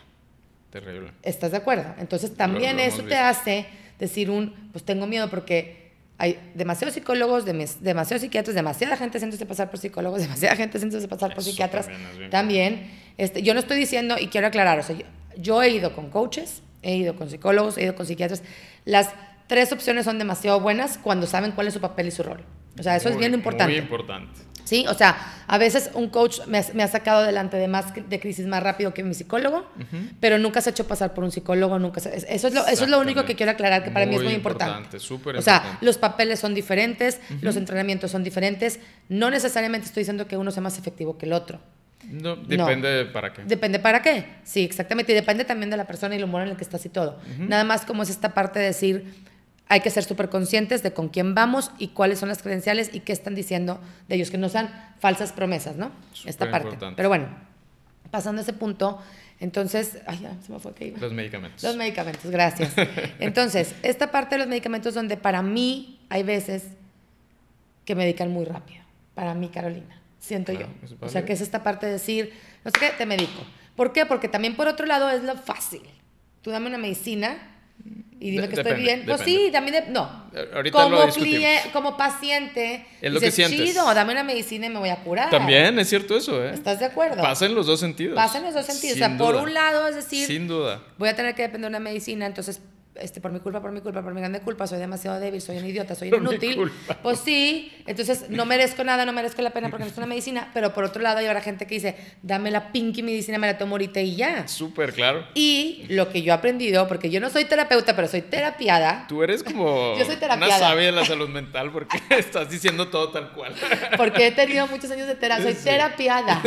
Terrible. ¿Estás de acuerdo? Entonces también eso te hace decir un, pues tengo miedo porque hay demasiados psicólogos, demasiados psiquiatras, demasiada gente haciéndose pasar por psicólogos, [LAUGHS] demasiada gente haciéndose pasar por psiquiatras. También, este, yo no estoy diciendo, y quiero aclarar, o sea, yo, he ido con coaches, he ido con psicólogos, he ido con psiquiatras. Las tres opciones son demasiado buenas cuando saben cuál es su papel y su rol. O sea, eso es bien importante. Muy importante. ¿sí? O sea, a veces un coach me ha, sacado delante de más de crisis más rápido que mi psicólogo, pero nunca se ha hecho pasar por un psicólogo, nunca eso es lo eso es lo único que quiero aclarar que para mí es muy importante. importante. o sea, los papeles son diferentes, los entrenamientos son diferentes, no necesariamente estoy diciendo que uno sea más efectivo que el otro. No, depende de para qué. Depende para qué, sí, exactamente. Y depende también de la persona y el humor en el que estás y todo. Nada más como es esta parte de decir, hay que ser súper conscientes de con quién vamos y cuáles son las credenciales y qué están diciendo de ellos, que no sean falsas promesas, ¿no? Esta parte. Pero bueno, pasando a ese punto, entonces, ay, se me fue que iba. Los medicamentos. Los medicamentos, gracias. [LAUGHS] Entonces, esta parte de los medicamentos donde para mí hay veces que me medican muy rápido, para mí, Carolina, siento yo. O sea, que es esta parte de decir, no sé qué, te medico. ¿Por qué? Porque también por otro lado es lo fácil. Tú dame una medicina y dime que estoy bien. Pues sí, también, de, no. Ahorita como, cliente, como paciente, es lo que sientes. chido, dame una medicina y me voy a curar. También es cierto eso, ¿eh? ¿Estás de acuerdo? Pasa en los dos sentidos. Pasa en los dos sentidos. o sea, por un lado, es decir, sin duda. Voy a tener que depender de una medicina, entonces este, por mi culpa, por mi culpa, por mi grande culpa, soy demasiado débil, soy un [LAUGHS] idiota, soy inútil. Pues sí, entonces no merezco nada, no merezco la pena porque no es una medicina, pero por otro lado hay ahora gente que dice, dame la pinky medicina, me la tomo ahorita y ya. Súper, claro. Y lo que yo he aprendido, porque yo no soy terapeuta, pero soy terapiada. Tú eres como [LAUGHS] yo soy una sabia de la salud mental porque [LAUGHS] estás diciendo todo tal cual. porque he tenido muchos años de terapia, soy terapiada.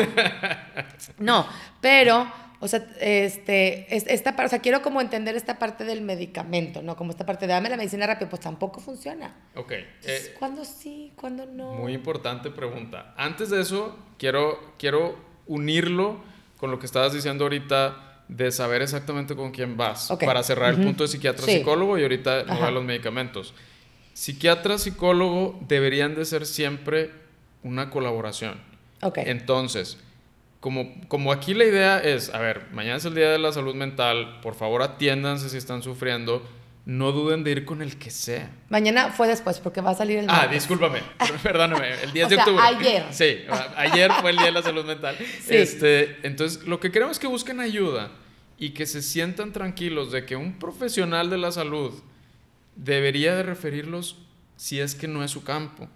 No, pero o sea, este, esta, o sea, quiero como entender esta parte del medicamento, ¿no? Como esta parte de dame la medicina rápido, pues tampoco funciona. Ok. Eh, ¿Cuándo sí? ¿Cuándo no? Muy importante pregunta. Antes de eso, quiero, quiero unirlo con lo que estabas diciendo ahorita de saber exactamente con quién vas. Para cerrar el punto de psiquiatra-psicólogo y ahorita los medicamentos. Psiquiatra-psicólogo deberían de ser siempre una colaboración. Okay. Entonces, como, como aquí la idea es, a ver, mañana es el Día de la Salud Mental, por favor atiéndanse si están sufriendo, no duden de ir con el que sea. Mañana fue después, porque va a salir el. Ah, discúlpame, [LAUGHS] perdóname, el 10 de octubre. Ayer. Sí, ayer fue el Día de la Salud Mental. Este, entonces, lo que queremos es que busquen ayuda y que se sientan tranquilos de que un profesional de la salud debería de referirlos si es que no es su campo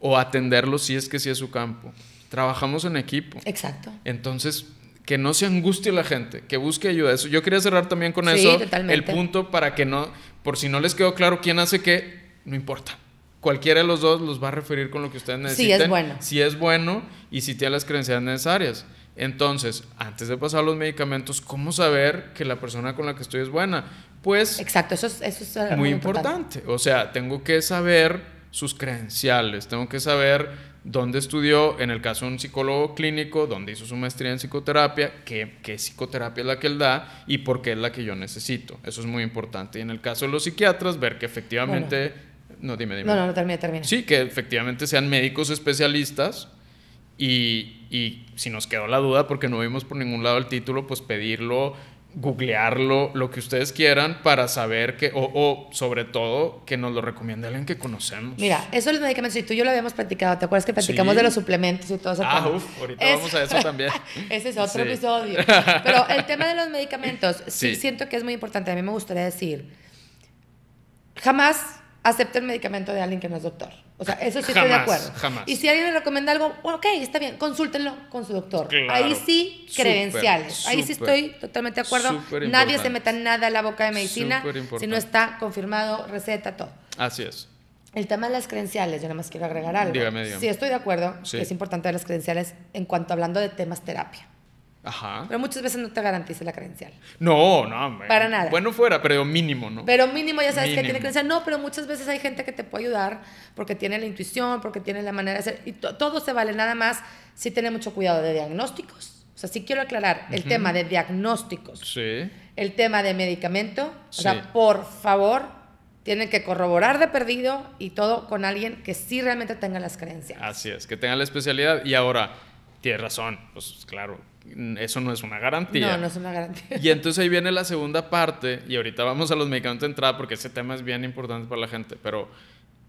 o atenderlos si es que sí es su campo trabajamos en equipo. Exacto. Entonces, que no se angustie la gente, que busque ayuda. Eso, yo quería cerrar también con eso el punto para que no, por si no les quedó claro quién hace qué, no importa. Cualquiera de los dos los va a referir con lo que ustedes necesiten. Si es bueno. Si es bueno y si tiene las credenciales necesarias. Entonces, antes de pasar los medicamentos, ¿cómo saber que la persona con la que estoy es buena? Pues... Exacto, eso es, eso es muy, importante. O sea, tengo que saber sus credenciales, tengo que saber dónde estudió, en el caso de un psicólogo clínico, dónde hizo su maestría en psicoterapia, qué, qué, psicoterapia es la que él da y por qué es la que yo necesito. Eso es muy importante. Y en el caso de los psiquiatras, ver que efectivamente... No, dime, dime. No, no, no termina, termina. Sí, que efectivamente sean médicos especialistas y, y si nos quedó la duda, porque no vimos por ningún lado el título, pues pedirlo googlearlo, lo que ustedes quieran para saber que, o, sobre todo, que nos lo recomiende alguien que conocemos. Mira, eso de los medicamentos, si tú y yo lo habíamos platicado, ¿te acuerdas que platicamos de los suplementos y todo eso? Ah, uff, ahorita vamos a eso también. [LAUGHS] ese es otro episodio. [LAUGHS] Pero el tema de los medicamentos, sí, siento que es muy importante, a mí me gustaría decir, jamás acepte el medicamento de alguien que no es doctor. O sea, eso sí estoy de acuerdo. Jamás. Y si alguien le recomienda algo, ok, está bien, consúltenlo con su doctor. Ahí sí, credenciales. Ahí sí estoy totalmente de acuerdo. Nadie se meta nada a la boca de medicina si no está confirmado, receta, todo. Así es. El tema de las credenciales, yo nada más quiero agregar algo. Dígame, Sí, estoy de acuerdo que es importante las credenciales en cuanto hablando de temas terapia. Pero muchas veces no te garantiza la credencial. No, no, Para nada. Bueno fuera, pero mínimo, ¿no? Pero mínimo, ya sabes que tiene credencial. No, pero muchas veces hay gente que te puede ayudar porque tiene la intuición, porque tiene la manera de hacer. Y todo se vale, nada más si tiene mucho cuidado de diagnósticos. O sea, sí quiero aclarar el tema de diagnósticos. Sí. El tema de medicamento. Sí. O sea, por favor, tienen que corroborar de perdido y todo con alguien que sí realmente tenga las credenciales Así es, que tenga la especialidad. Y ahora, tienes razón, pues claro, eso no es una garantía. No, no es una garantía. Y entonces ahí viene la segunda parte, y ahorita vamos a los medicamentos de entrada porque ese tema es bien importante para la gente, pero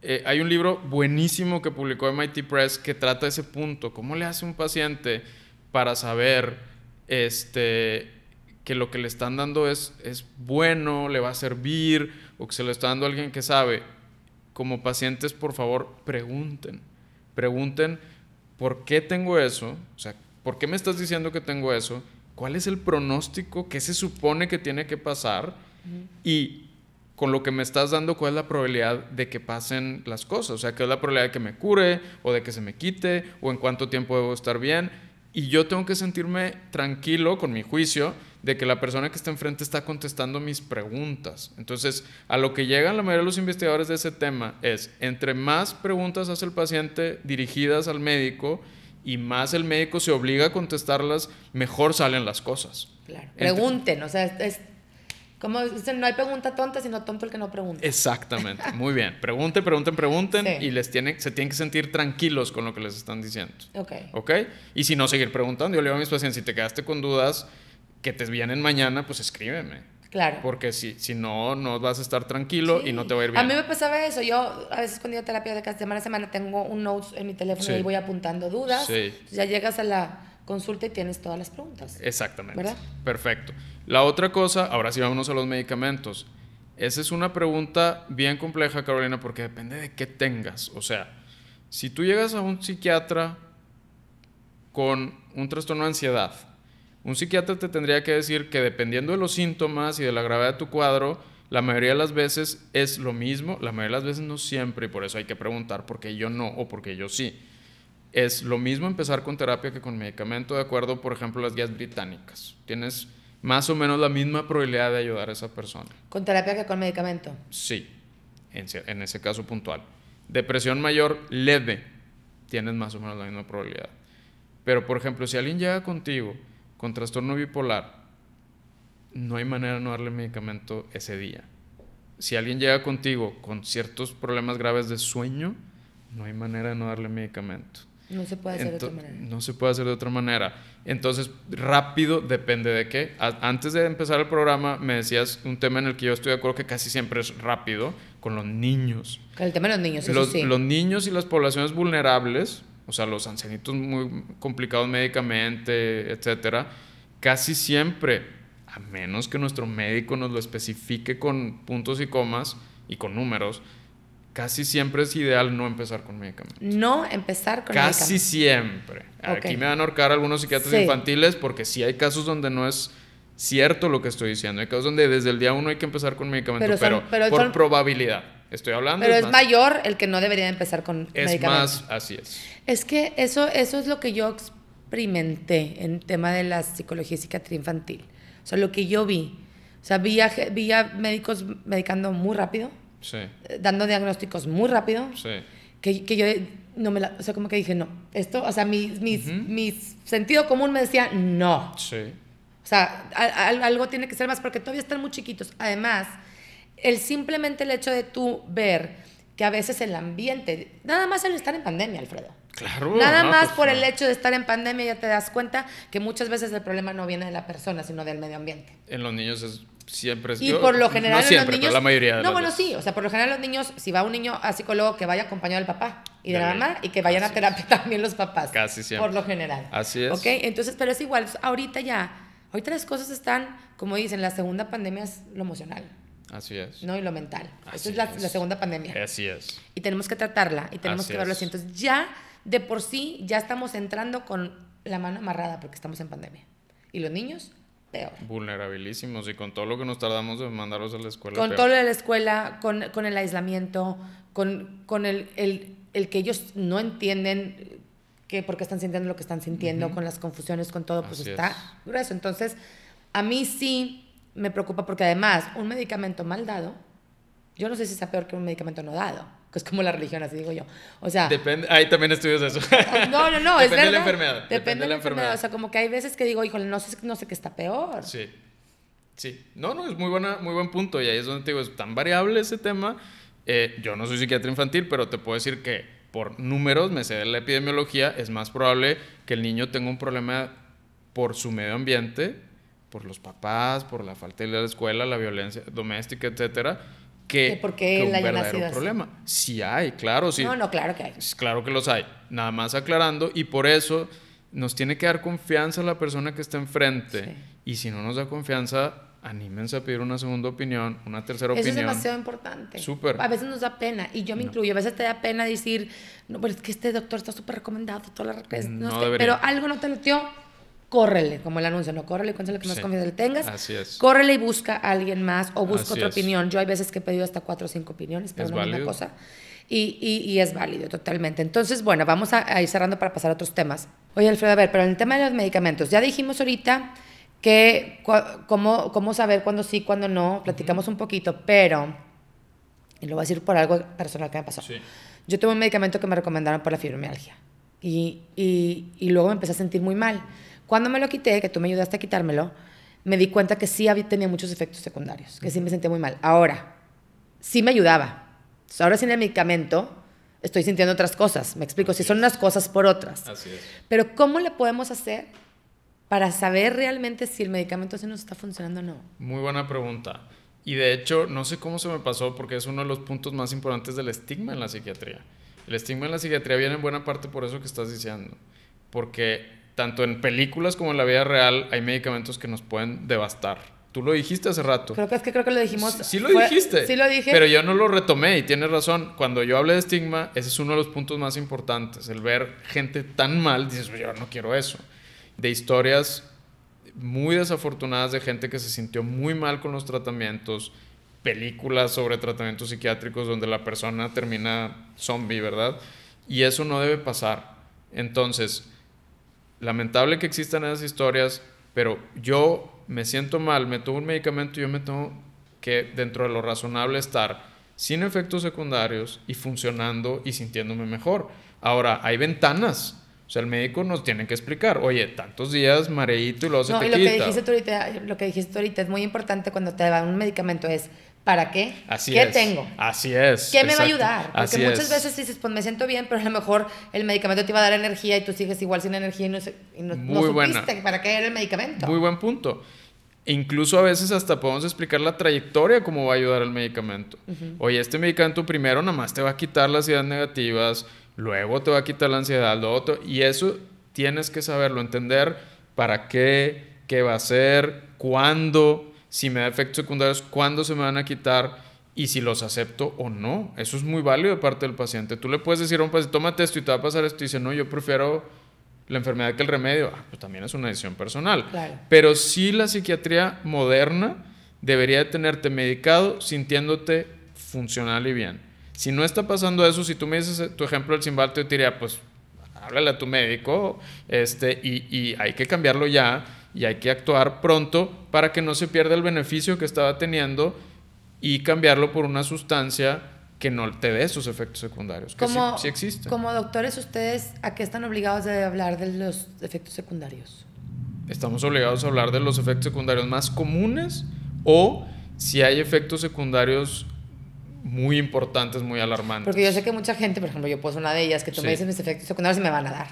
eh, hay un libro buenísimo que publicó MIT Press que trata ese punto. ¿Cómo le hace un paciente para saber este, que lo que le están dando es, es bueno, le va a servir, o que se lo está dando alguien que sabe? Como pacientes, por favor, pregunten. Pregunten por qué tengo eso, o sea, ¿Por qué me estás diciendo que tengo eso? ¿Cuál es el pronóstico? ¿Qué se supone que tiene que pasar? Y con lo que me estás dando, ¿cuál es la probabilidad de que pasen las cosas? O sea, ¿qué es la probabilidad de que me cure o de que se me quite o en cuánto tiempo debo estar bien? Y yo tengo que sentirme tranquilo con mi juicio de que la persona que está enfrente está contestando mis preguntas. Entonces, a lo que llegan la mayoría de los investigadores de ese tema es, entre más preguntas hace el paciente dirigidas al médico, y más el médico se obliga a contestarlas, mejor salen las cosas. Claro. Pregunten, o sea, es, como no hay pregunta tonta, sino tonto el que no pregunta. Exactamente, muy bien. Pregunten, pregunten, pregunten y les se tienen que sentir tranquilos con lo que les están diciendo. Ok. Ok. Y si no, seguir preguntando. Yo le digo a mis pacientes, si te quedaste con dudas que te vienen mañana, pues escríbeme. Claro. Porque si, si no, no vas a estar tranquilo y no te va a ir bien. A mí me pasaba eso. Yo a veces cuando a terapia de casa, semana a semana tengo un notes en mi teléfono y voy apuntando dudas. ya llegas a la consulta y tienes todas las preguntas. Exactamente. Perfecto. La otra cosa, ahora sí vámonos a los medicamentos. Esa es una pregunta bien compleja, Carolina, porque depende de qué tengas. O sea, si tú llegas a un psiquiatra con un trastorno de ansiedad, un psiquiatra te tendría que decir que dependiendo de los síntomas y de la gravedad de tu cuadro, la mayoría de las veces es lo mismo, la mayoría de las veces no siempre, y por eso hay que preguntar por qué yo no o por qué yo sí. Es lo mismo empezar con terapia que con medicamento, de acuerdo, por ejemplo, las guías británicas. Tienes más o menos la misma probabilidad de ayudar a esa persona. ¿Con terapia que con medicamento? Sí, en, en ese caso puntual. Depresión mayor leve, tienes más o menos la misma probabilidad. Pero, por ejemplo, si alguien llega contigo, con trastorno bipolar, no hay manera de no darle medicamento ese día. Si alguien llega contigo con ciertos problemas graves de sueño, no hay manera de no darle medicamento. No se puede hacer de otra manera. No se puede hacer de otra manera. Entonces, rápido depende de qué. antes de empezar el programa, me decías un tema en el que yo estoy de acuerdo que casi siempre es rápido, con los niños. El tema de los niños, sí. Los niños y las poblaciones vulnerables o sea, los ancianitos muy complicados médicamente, etcétera, casi siempre, a menos que nuestro médico nos lo especifique con puntos y comas y con números, casi siempre es ideal no empezar con medicamentos. No empezar con casi medicamentos. Casi siempre. Aquí me van a ahorcar algunos psiquiatras infantiles porque sí hay casos donde no es cierto lo que estoy diciendo. Hay casos donde desde el día uno hay que empezar con medicamentos, pero, por probabilidad. Estoy hablando. Pero es, mayor el que no debería empezar con medicamentos. Es más, así es. Es que eso, eso es lo que yo experimenté en tema de la psicología y psiquiatría infantil. O sea, lo que yo vi. O sea, vi a, médicos medicando muy rápido, eh, dando diagnósticos muy rápido, sí. que, yo no me la, o sea, como que dije, no, esto, o sea, mi, sentido común me decía, no. Sí. O sea, algo tiene que ser más porque todavía están muy chiquitos. Además, el simplemente el hecho de tú ver que a veces el ambiente, nada más el estar en pandemia, Alfredo. Claro, Nada más pues, por el hecho de estar en pandemia ya te das cuenta que muchas veces el problema no viene de la persona, sino del medio ambiente. En los niños es siempre es Y por lo general en los niños, la mayoría No, bueno, sí, o sea, por lo general los niños, si va un niño a psicólogo que vaya acompañado del papá y de, la mamá y que vayan a terapia [LAUGHS] también los papás. Casi siempre. Por lo general. Así es. ¿Ok? Entonces, pero es igual, pues, ahorita ya, ahorita las cosas están, como dicen, la segunda pandemia es lo emocional. Así es. No, y lo mental. Así es la, segunda pandemia. Así es. Y tenemos que tratarla y tenemos que verlo los Entonces Ya de por sí ya estamos entrando con la mano amarrada porque estamos en pandemia. Y los niños, peor. Vulnerabilísimos y con todo lo que nos tardamos en mandarlos a la escuela. Con todo lo de la escuela, con, el aislamiento, con, el, que ellos no entienden que por qué están sintiendo lo que están sintiendo, con las confusiones, con todo, pues está grueso. Entonces, a mí sí me preocupa porque además un medicamento mal dado, yo no sé si está peor que un medicamento no dado que es como la religión, así digo yo. O sea. Depende, ahí también estudios eso. [LAUGHS] No, no, no, es Depende de la enfermedad. Depende, de la enfermedad. O sea, como que hay veces que digo, híjole, no sé, no sé qué está peor. Sí. Sí. No, no, es muy, buena, muy buen punto. Y ahí es donde te digo, es tan variable ese tema. Eh, yo no soy psiquiatra infantil, pero te puedo decir que por números, me sé de la epidemiología, es más probable que el niño tenga un problema por su medio ambiente, por los papás, por la falta de la escuela, la violencia doméstica, etcétera que, porque la un verdadero problema. si Sí hay, claro, sí. No, no, claro que hay. Claro que los hay. Nada más aclarando y por eso nos tiene que dar confianza la persona que está enfrente. Y si no nos da confianza, anímense a pedir una segunda opinión, una tercera opinión. es demasiado importante. Súper. A veces nos da pena, y yo me incluyo, a veces te da pena decir, no, pero es que este doctor está súper recomendado, toda la... No, pero algo no te lo dio córrele, como el anuncio, no córrele, cuéntale que más confianza le tengas. Así es. Córrele y busca a alguien más o busca otra opinión. Yo hay veces que he pedido hasta cuatro o cinco opiniones para una cosa. Y, es válido totalmente. Entonces, bueno, vamos a, ir cerrando para pasar a otros temas. Oye, Alfredo, a ver, pero en el tema de los medicamentos, ya dijimos ahorita que cómo, cómo saber cuándo sí, cuándo no, platicamos un poquito, pero, y lo voy a decir por algo personal que me pasó, sí. yo tuve un medicamento que me recomendaron para la fibromialgia y, y, luego me empecé a sentir muy mal. Cuando me lo quité, que tú me ayudaste a quitármelo, me di cuenta que sí había, tenía muchos efectos secundarios, que sí me sentía muy mal. Ahora, sí me ayudaba. ahora sin el medicamento estoy sintiendo otras cosas. Me explico, si son unas cosas por otras. Así es. Pero ¿cómo le podemos hacer para saber realmente si el medicamento se nos está funcionando o no? Muy buena pregunta. Y de hecho, no sé cómo se me pasó porque es uno de los puntos más importantes del estigma en la psiquiatría. El estigma en la psiquiatría viene en buena parte por eso que estás diciendo. Porque tanto en películas como en la vida real hay medicamentos que nos pueden devastar. Tú lo dijiste hace rato. Creo que es que creo que lo dijimos. Sí, sí lo dijiste. Sí lo dije. Pero yo no lo retomé y tienes razón. Cuando yo hablé de estigma, ese es uno de los puntos más importantes. El ver gente tan mal, dices, yo no quiero eso. De historias muy desafortunadas de gente que se sintió muy mal con los tratamientos, películas sobre tratamientos psiquiátricos donde la persona termina zombie, ¿verdad? Y eso no debe pasar. Entonces, lamentable que existan esas historias, pero yo me siento mal, me tomo un medicamento y yo me tengo que, dentro de lo razonable, estar sin efectos secundarios y funcionando y sintiéndome mejor. Ahora, hay ventanas. O sea, el médico nos tiene que explicar, oye, tantos días mareíto y luego te y lo Que dijiste tú ahorita, lo que dijiste ahorita es muy importante cuando te dan un medicamento es, ¿Para qué? Así ¿Qué tengo? Así es. ¿Qué me va a ayudar? Porque muchas veces dices, pues me siento bien, pero a lo mejor el medicamento te iba a dar energía y tú sigues igual sin energía y no, no, supiste para qué era el medicamento. Muy buen punto. Incluso a veces hasta podemos explicar la trayectoria cómo va a ayudar el medicamento. Oye, este medicamento primero nada más te va a quitar las ideas negativas, luego te va a quitar la ansiedad, lo otro, y eso tienes que saberlo, entender para qué, qué va a ser, cuándo, si me da efectos secundarios, cuándo se me van a quitar y si los acepto o no. Eso es muy válido de parte del paciente. Tú le puedes decir a un paciente, tómate esto y te va a pasar esto, y dice, no, yo prefiero la enfermedad que el remedio. Ah, pues también es una decisión personal. Pero sí la psiquiatría moderna debería de tenerte medicado sintiéndote funcional y bien. Si no está pasando eso, si tú me dices eh, tu ejemplo del Simbalte, te diría, pues háblale a tu médico este, y, y hay que cambiarlo ya y hay que actuar pronto para que no se pierda el beneficio que estaba teniendo y cambiarlo por una sustancia que no te dé esos efectos secundarios, que como, existen. Como doctores, ¿ustedes a qué están obligados de hablar de los efectos secundarios? Estamos obligados a hablar de los efectos secundarios más comunes o si hay efectos secundarios muy importantes, muy alarmantes. Porque yo sé que mucha gente, por ejemplo, yo puedo ser una de ellas, que tú me dices mis efectos secundarios y me van a dar.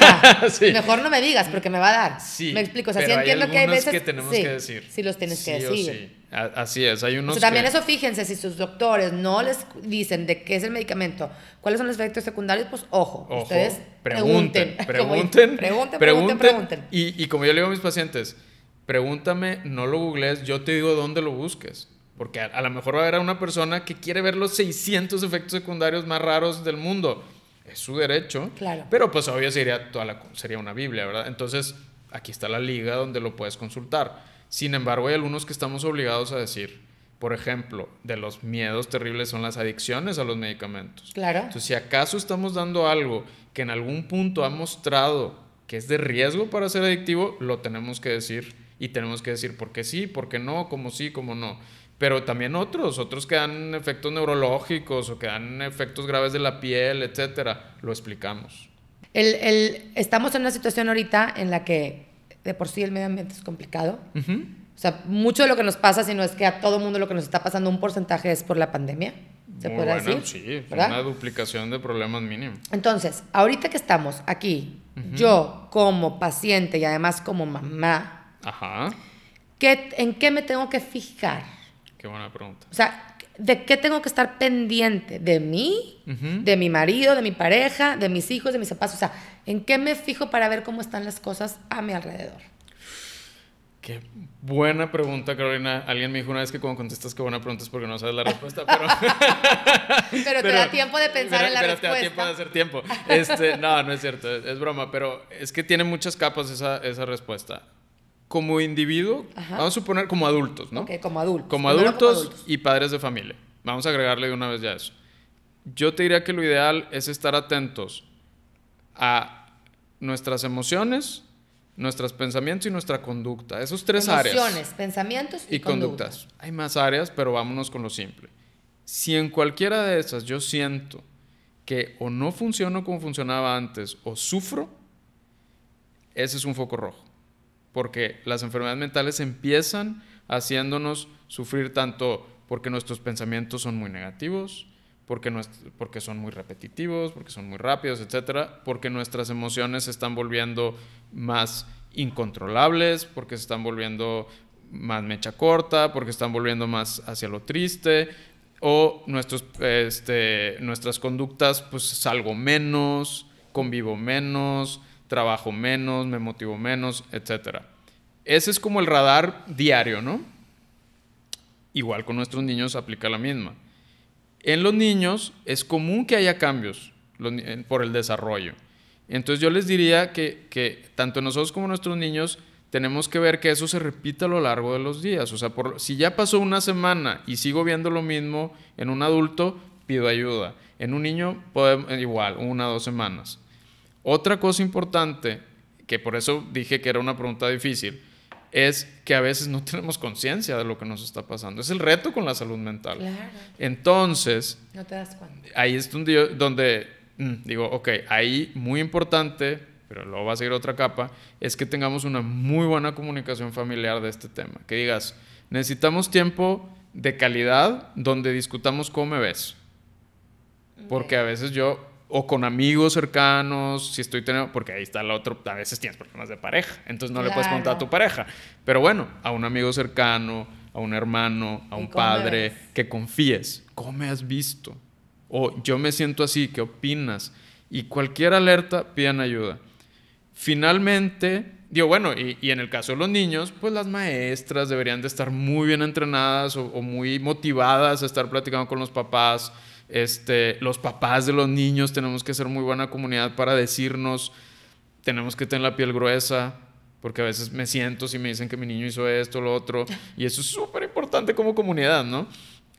[LAUGHS] mejor no me digas porque me va a dar. Sí, me explico, o sea, sí entiendo que hay veces que tenemos que decir. Sí, los tienes que decir. Así es, hay unos. también eso fíjense, si sus doctores no les dicen de qué es el medicamento, cuáles son los efectos secundarios, pues ojo, ustedes [LAUGHS] pregunten, pregunten, pregunten, pregunten, Y, como yo le digo a mis pacientes, pregúntame, no lo googlees, yo te digo dónde lo busques. Porque a, lo mejor va a haber a una persona que quiere ver los 600 efectos secundarios más raros del mundo es su derecho. Pero pues obvio sería, toda sería una Biblia, ¿verdad? Entonces, aquí está la liga donde lo puedes consultar. Sin embargo, hay algunos que estamos obligados a decir, por ejemplo, de los miedos terribles son las adicciones a los medicamentos. Claro. Entonces, si acaso estamos dando algo que en algún punto ha mostrado que es de riesgo para ser adictivo, lo tenemos que decir y tenemos que decir por qué sí, por qué no, cómo sí, cómo no pero también otros, otros que dan efectos neurológicos o que dan efectos graves de la piel, etcétera, lo explicamos. estamos en una situación ahorita en la que de por sí el medio ambiente es complicado. O sea, mucho de lo que nos pasa, si no es que a todo mundo lo que nos está pasando un porcentaje es por la pandemia. ¿Se puede Sí, una duplicación de problemas mínimos. Entonces, ahorita que estamos aquí, yo como paciente y además como mamá, ¿en qué me tengo que fijar? Qué buena pregunta. O sea, ¿de qué tengo que estar pendiente? ¿De mí? ¿De mi marido? ¿De mi pareja? ¿De mis hijos? ¿De mis papás? O sea, ¿en qué me fijo para ver cómo están las cosas a mi alrededor? Qué buena pregunta, Carolina. Alguien me dijo una vez que cuando contestas qué buena pregunta es porque no sabes la respuesta, pero... [LAUGHS] pero, te da tiempo de pensar en la respuesta. Pero te da tiempo de hacer tiempo. Este, no, no es cierto, es, broma, pero es que tiene muchas capas esa, esa respuesta como individuo, vamos a suponer como adultos, ¿no? como adultos. Como adultos, y padres de familia. Vamos a agregarle de una vez ya eso. Yo te diría que lo ideal es estar atentos a nuestras emociones, nuestros pensamientos y nuestra conducta. Esos tres áreas. Emociones, pensamientos y, conductas. conductas. Hay más áreas, pero vámonos con lo simple. Si en cualquiera de esas yo siento que o no funciono como funcionaba antes o sufro, ese es un foco rojo porque las enfermedades mentales empiezan haciéndonos sufrir tanto porque nuestros pensamientos son muy negativos, porque, son muy repetitivos, porque son muy rápidos, etcétera, porque nuestras emociones se están volviendo más incontrolables, porque se están volviendo más mecha corta, porque están volviendo más hacia lo triste, o este, nuestras conductas, pues salgo menos, convivo menos, trabajo menos, me motivo menos, etc. Ese es como el radar diario, ¿no? Igual con nuestros niños aplica la misma. En los niños es común que haya cambios por el desarrollo. Entonces yo les diría que, tanto nosotros como nuestros niños tenemos que ver que eso se repita a lo largo de los días. O sea, si ya pasó una semana y sigo viendo lo mismo en un adulto, pido ayuda. En un niño, podemos, igual, una o dos semanas. Otra cosa importante, que por eso dije que era una pregunta difícil, es que a veces no [LAUGHS] tenemos conciencia de lo que nos está pasando. Es el reto con la salud mental. Entonces, Ahí es un día donde mm, digo, ok, ahí muy importante, pero luego va a seguir otra capa, es que tengamos una muy buena comunicación familiar de este tema. Que digas, necesitamos tiempo de calidad donde discutamos cómo me ves. Porque a veces yo o con amigos cercanos, si estoy teniendo, porque ahí está la otro a veces tienes problemas de pareja, entonces no le puedes contar a tu pareja, pero bueno, a un amigo cercano, a un hermano, a un padre, que confíes, ¿cómo me has visto? O yo me siento así, ¿qué opinas? Y cualquier alerta, pidan ayuda. Finalmente, digo, bueno, y, en el caso de los niños, pues las maestras deberían de estar muy bien entrenadas o muy motivadas a estar platicando con los papás este, los papás de los niños tenemos que ser muy buena comunidad para decirnos, tenemos que tener la piel gruesa, porque a veces me siento si me dicen que mi niño hizo esto, o lo otro, [LAUGHS] y eso es súper importante como comunidad, ¿no?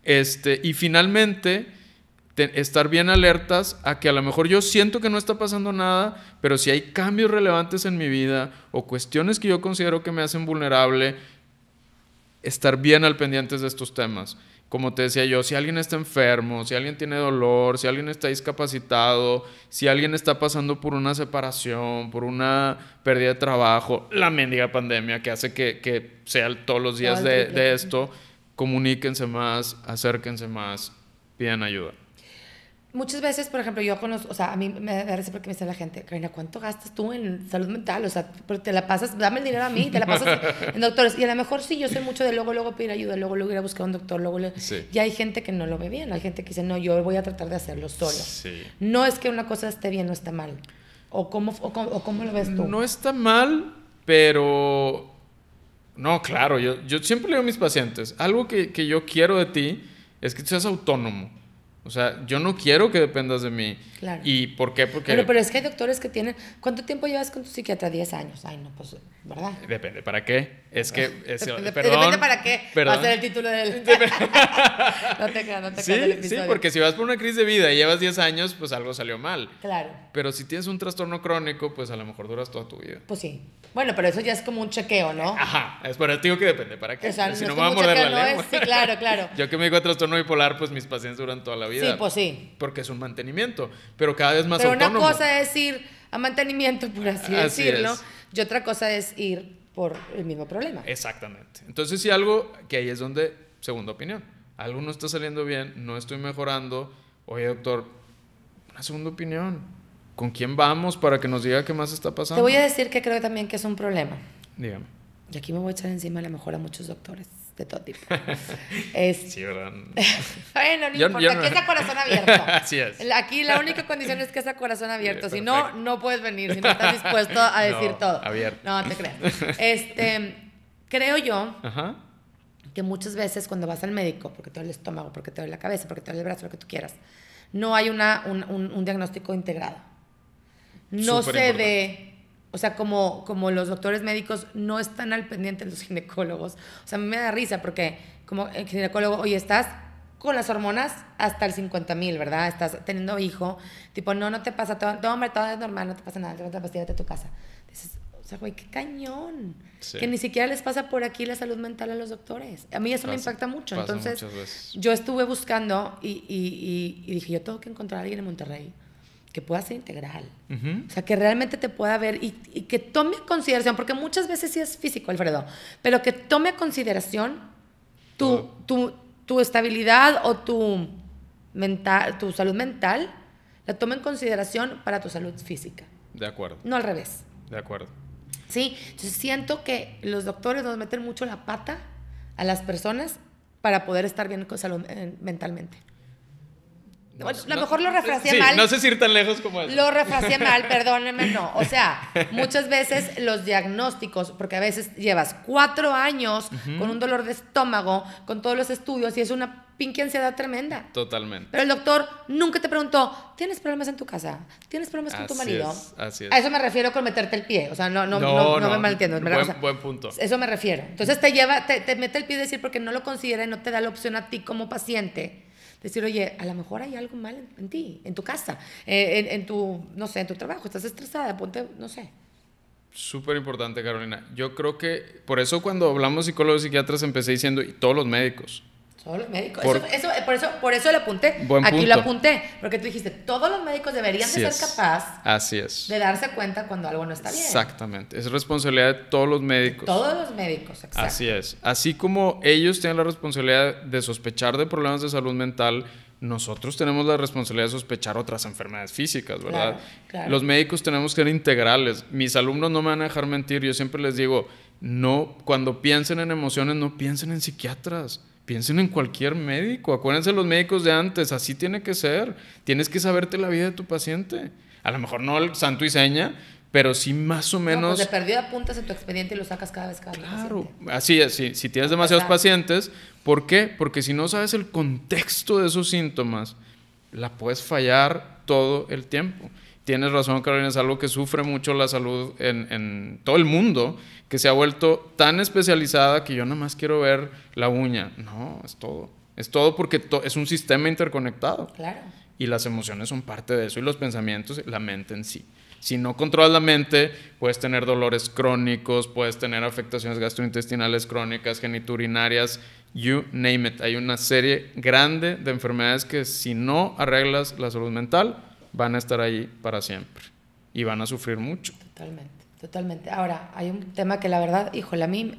Este, y finalmente, estar bien alertas a que a lo mejor yo siento que no está pasando nada, pero si hay cambios relevantes en mi vida o cuestiones que yo considero que me hacen vulnerable, estar bien al pendiente de estos temas como te decía yo, si alguien está enfermo, si alguien tiene dolor, si alguien está discapacitado, si alguien está pasando por una separación, por una pérdida de trabajo, la mendiga pandemia que hace que, sea todos los días de, de esto, comuníquense más, acérquense más, pidan ayuda. Muchas veces, por ejemplo, yo conozco, o sea, a mí me parece porque me dice la gente, Karina, ¿cuánto gastas tú en salud mental? O sea, te la pasas, dame el dinero a mí, te la pasas en doctores. Y a lo mejor sí, yo soy mucho de luego, luego pedir ayuda, luego, luego ir a buscar a un doctor, luego. Sí. Y hay gente que no lo ve bien, hay gente que dice, no, yo voy a tratar de hacerlo solo. No es que una cosa esté bien o esté mal. ¿O cómo, o, lo ves tú? No está mal, pero. No, claro, yo, siempre le digo a mis pacientes, algo que, que yo quiero de ti es que tú seas autónomo. O sea, yo no quiero que dependas de mí. Claro. ¿Y por qué? Porque... Pero, es que hay doctores que tienen... ¿Cuánto tiempo llevas con tu psiquiatra? 10 años. Ay, no, pues, ¿verdad? Depende, ¿para qué? Es que... [LAUGHS] depende, para qué. Va a ser el título del... [LAUGHS] [LAUGHS] no te creas, no te creas. Sí, porque si vas por una crisis de vida y llevas 10 años, pues algo salió mal. Claro. Pero si tienes un trastorno crónico, pues a lo mejor duras toda tu vida. Pues sí. Bueno, pero eso ya es como un chequeo, ¿no? Ajá. Es para el tío que depende, ¿para qué? si no, me va a morder la sí, claro, claro. yo que me digo trastorno bipolar, pues mis pacientes duran toda la vida. Sí, pues sí. Porque es un mantenimiento, pero cada vez más Pero una cosa es ir a mantenimiento, por así, decirlo, y otra cosa es ir por el mismo problema. Exactamente. Entonces, si algo que ahí es donde, segunda opinión, algo no está saliendo bien, no estoy mejorando, oye, doctor, una segunda opinión. ¿Con quién vamos para que nos diga qué más está pasando? Te voy a decir que creo también que es un problema. Dígame. Y aquí me voy a echar encima a lo mejor a muchos doctores de todo tipo. [LAUGHS] Sí, ¿verdad? [LAUGHS] bueno, no importa, que sea aquí corazón abierto. [LAUGHS] Así es. Aquí la única condición es que sea corazón abierto. si no, no puedes venir, si no estás dispuesto a decir todo. Abierto. No, te creas. Este, creo yo que muchas veces cuando vas al médico, porque te duele el estómago, porque te duele la cabeza, porque te duele el brazo, lo que tú quieras, no hay una, un, diagnóstico integrado. No se ve o sea, como, como los doctores médicos no están al pendiente de los [LAUGHS] ginecólogos. O sea, me da risa porque como el ginecólogo, oye, estás con las hormonas hasta el 50 mil, ¿verdad? Estás teniendo hijo. Tipo, no, no te pasa, todo, todo, todo es normal, no te pasa nada, te pastilla a tu casa. Dices, o sea, güey, qué cañón. Que ni siquiera les pasa por aquí la salud mental a los doctores. A mí eso me impacta mucho. Entonces, yo estuve buscando y, y, y, y, dije, yo tengo que encontrar a alguien en Monterrey que pueda ser integral. O sea, que realmente te pueda ver y, que tome consideración, porque muchas veces sí es físico, Alfredo, pero que tome consideración tu, tu, estabilidad o tu, mental, tu salud mental, la tome en consideración para tu salud física. De acuerdo. No al revés. De acuerdo. Sí, siento que los doctores nos meten mucho la pata a las personas para poder estar bien eh, mentalmente a lo mejor lo refraseé mal. No sé si ir tan lejos como eso. Lo refraseé mal, [LAUGHS] perdónenme, no. O sea, [LAUGHS] muchas veces los diagnósticos, porque a veces llevas cuatro años con un dolor de estómago, con todos los estudios, y es una pinche ansiedad tremenda. Totalmente. Pero el doctor nunca te preguntó, ¿tienes problemas en tu casa? ¿Tienes problemas con tu marido? A eso me refiero con meterte el pie. O sea, no, no, no, me malentiendo. Buen, buen punto. Eso me refiero. Entonces te lleva, te, mete el pie decir porque no lo considera y no te da la opción a ti como paciente Decir, oye, a lo mejor hay algo mal en, ti, en tu casa, eh, en, tu, no sé, en tu trabajo, estás estresada, ponte, no sé. Súper importante, Carolina. Yo creo que por eso cuando hablamos psicólogos y psiquiatras empecé diciendo, y todos los médicos, Solo los médicos. Por, eso, eso, eh, por, eso, por eso lo apunté. Aquí lo apunté. Porque tú dijiste, todos los médicos deberían ser capaces de darse cuenta cuando algo no está bien. Exactamente. Es responsabilidad de todos los médicos. todos los médicos, exacto. Así es. Así como ellos tienen la responsabilidad de sospechar de problemas de salud mental, nosotros tenemos la responsabilidad de sospechar otras enfermedades físicas, ¿verdad? Los médicos tenemos que ser integrales. Mis alumnos no me van a dejar mentir. Yo siempre les digo, no, cuando piensen en emociones, no piensen en psiquiatras Piensen en cualquier médico, acuérdense los médicos de antes, así tiene que ser. Tienes que saberte la vida de tu paciente. A lo mejor no el santo y seña, pero sí más o pues menos... No, de perdida apuntas en tu expediente y lo sacas cada vez cada Claro, así si tienes demasiados pacientes, ¿por qué? Porque si no sabes el contexto de esos síntomas, la puedes fallar todo el tiempo tienes razón, Carolina, es algo que sufre mucho la salud en, todo el mundo, que se ha vuelto tan especializada que yo nada más quiero ver la uña. No, es todo. Es todo porque es un sistema interconectado. Claro. Y las emociones son parte de eso y los pensamientos, la mente en sí. Si no controlas la mente, puedes tener dolores crónicos, puedes tener afectaciones gastrointestinales crónicas, geniturinarias, you name it. Hay una serie grande de enfermedades que si no arreglas la salud mental, van a estar ahí para siempre y van a sufrir mucho. Totalmente, totalmente. Ahora, hay un tema que la verdad, híjole, a mí,